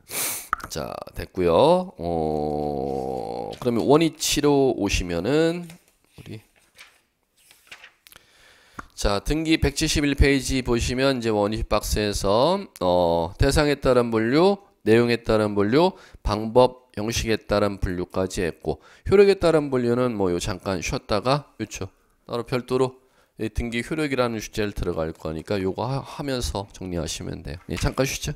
자, 됐고요. 어, 그러면 원위치로 오시면은 우리 자, 등기 171페이지 보시면 이제 원위치 박스에서 어, 대상에 따른 분류, 내용에 따른 분류, 방법, 형식에 따른 분류까지 했고 효력에 따른 분류는 뭐요 잠깐 쉬었다가 그렇죠. 따로 별도로 이 예, 등기 효력이라는 주제를 들어갈 거니까 요거 하면서 정리하시면 돼요. 예, 잠깐 쉬죠.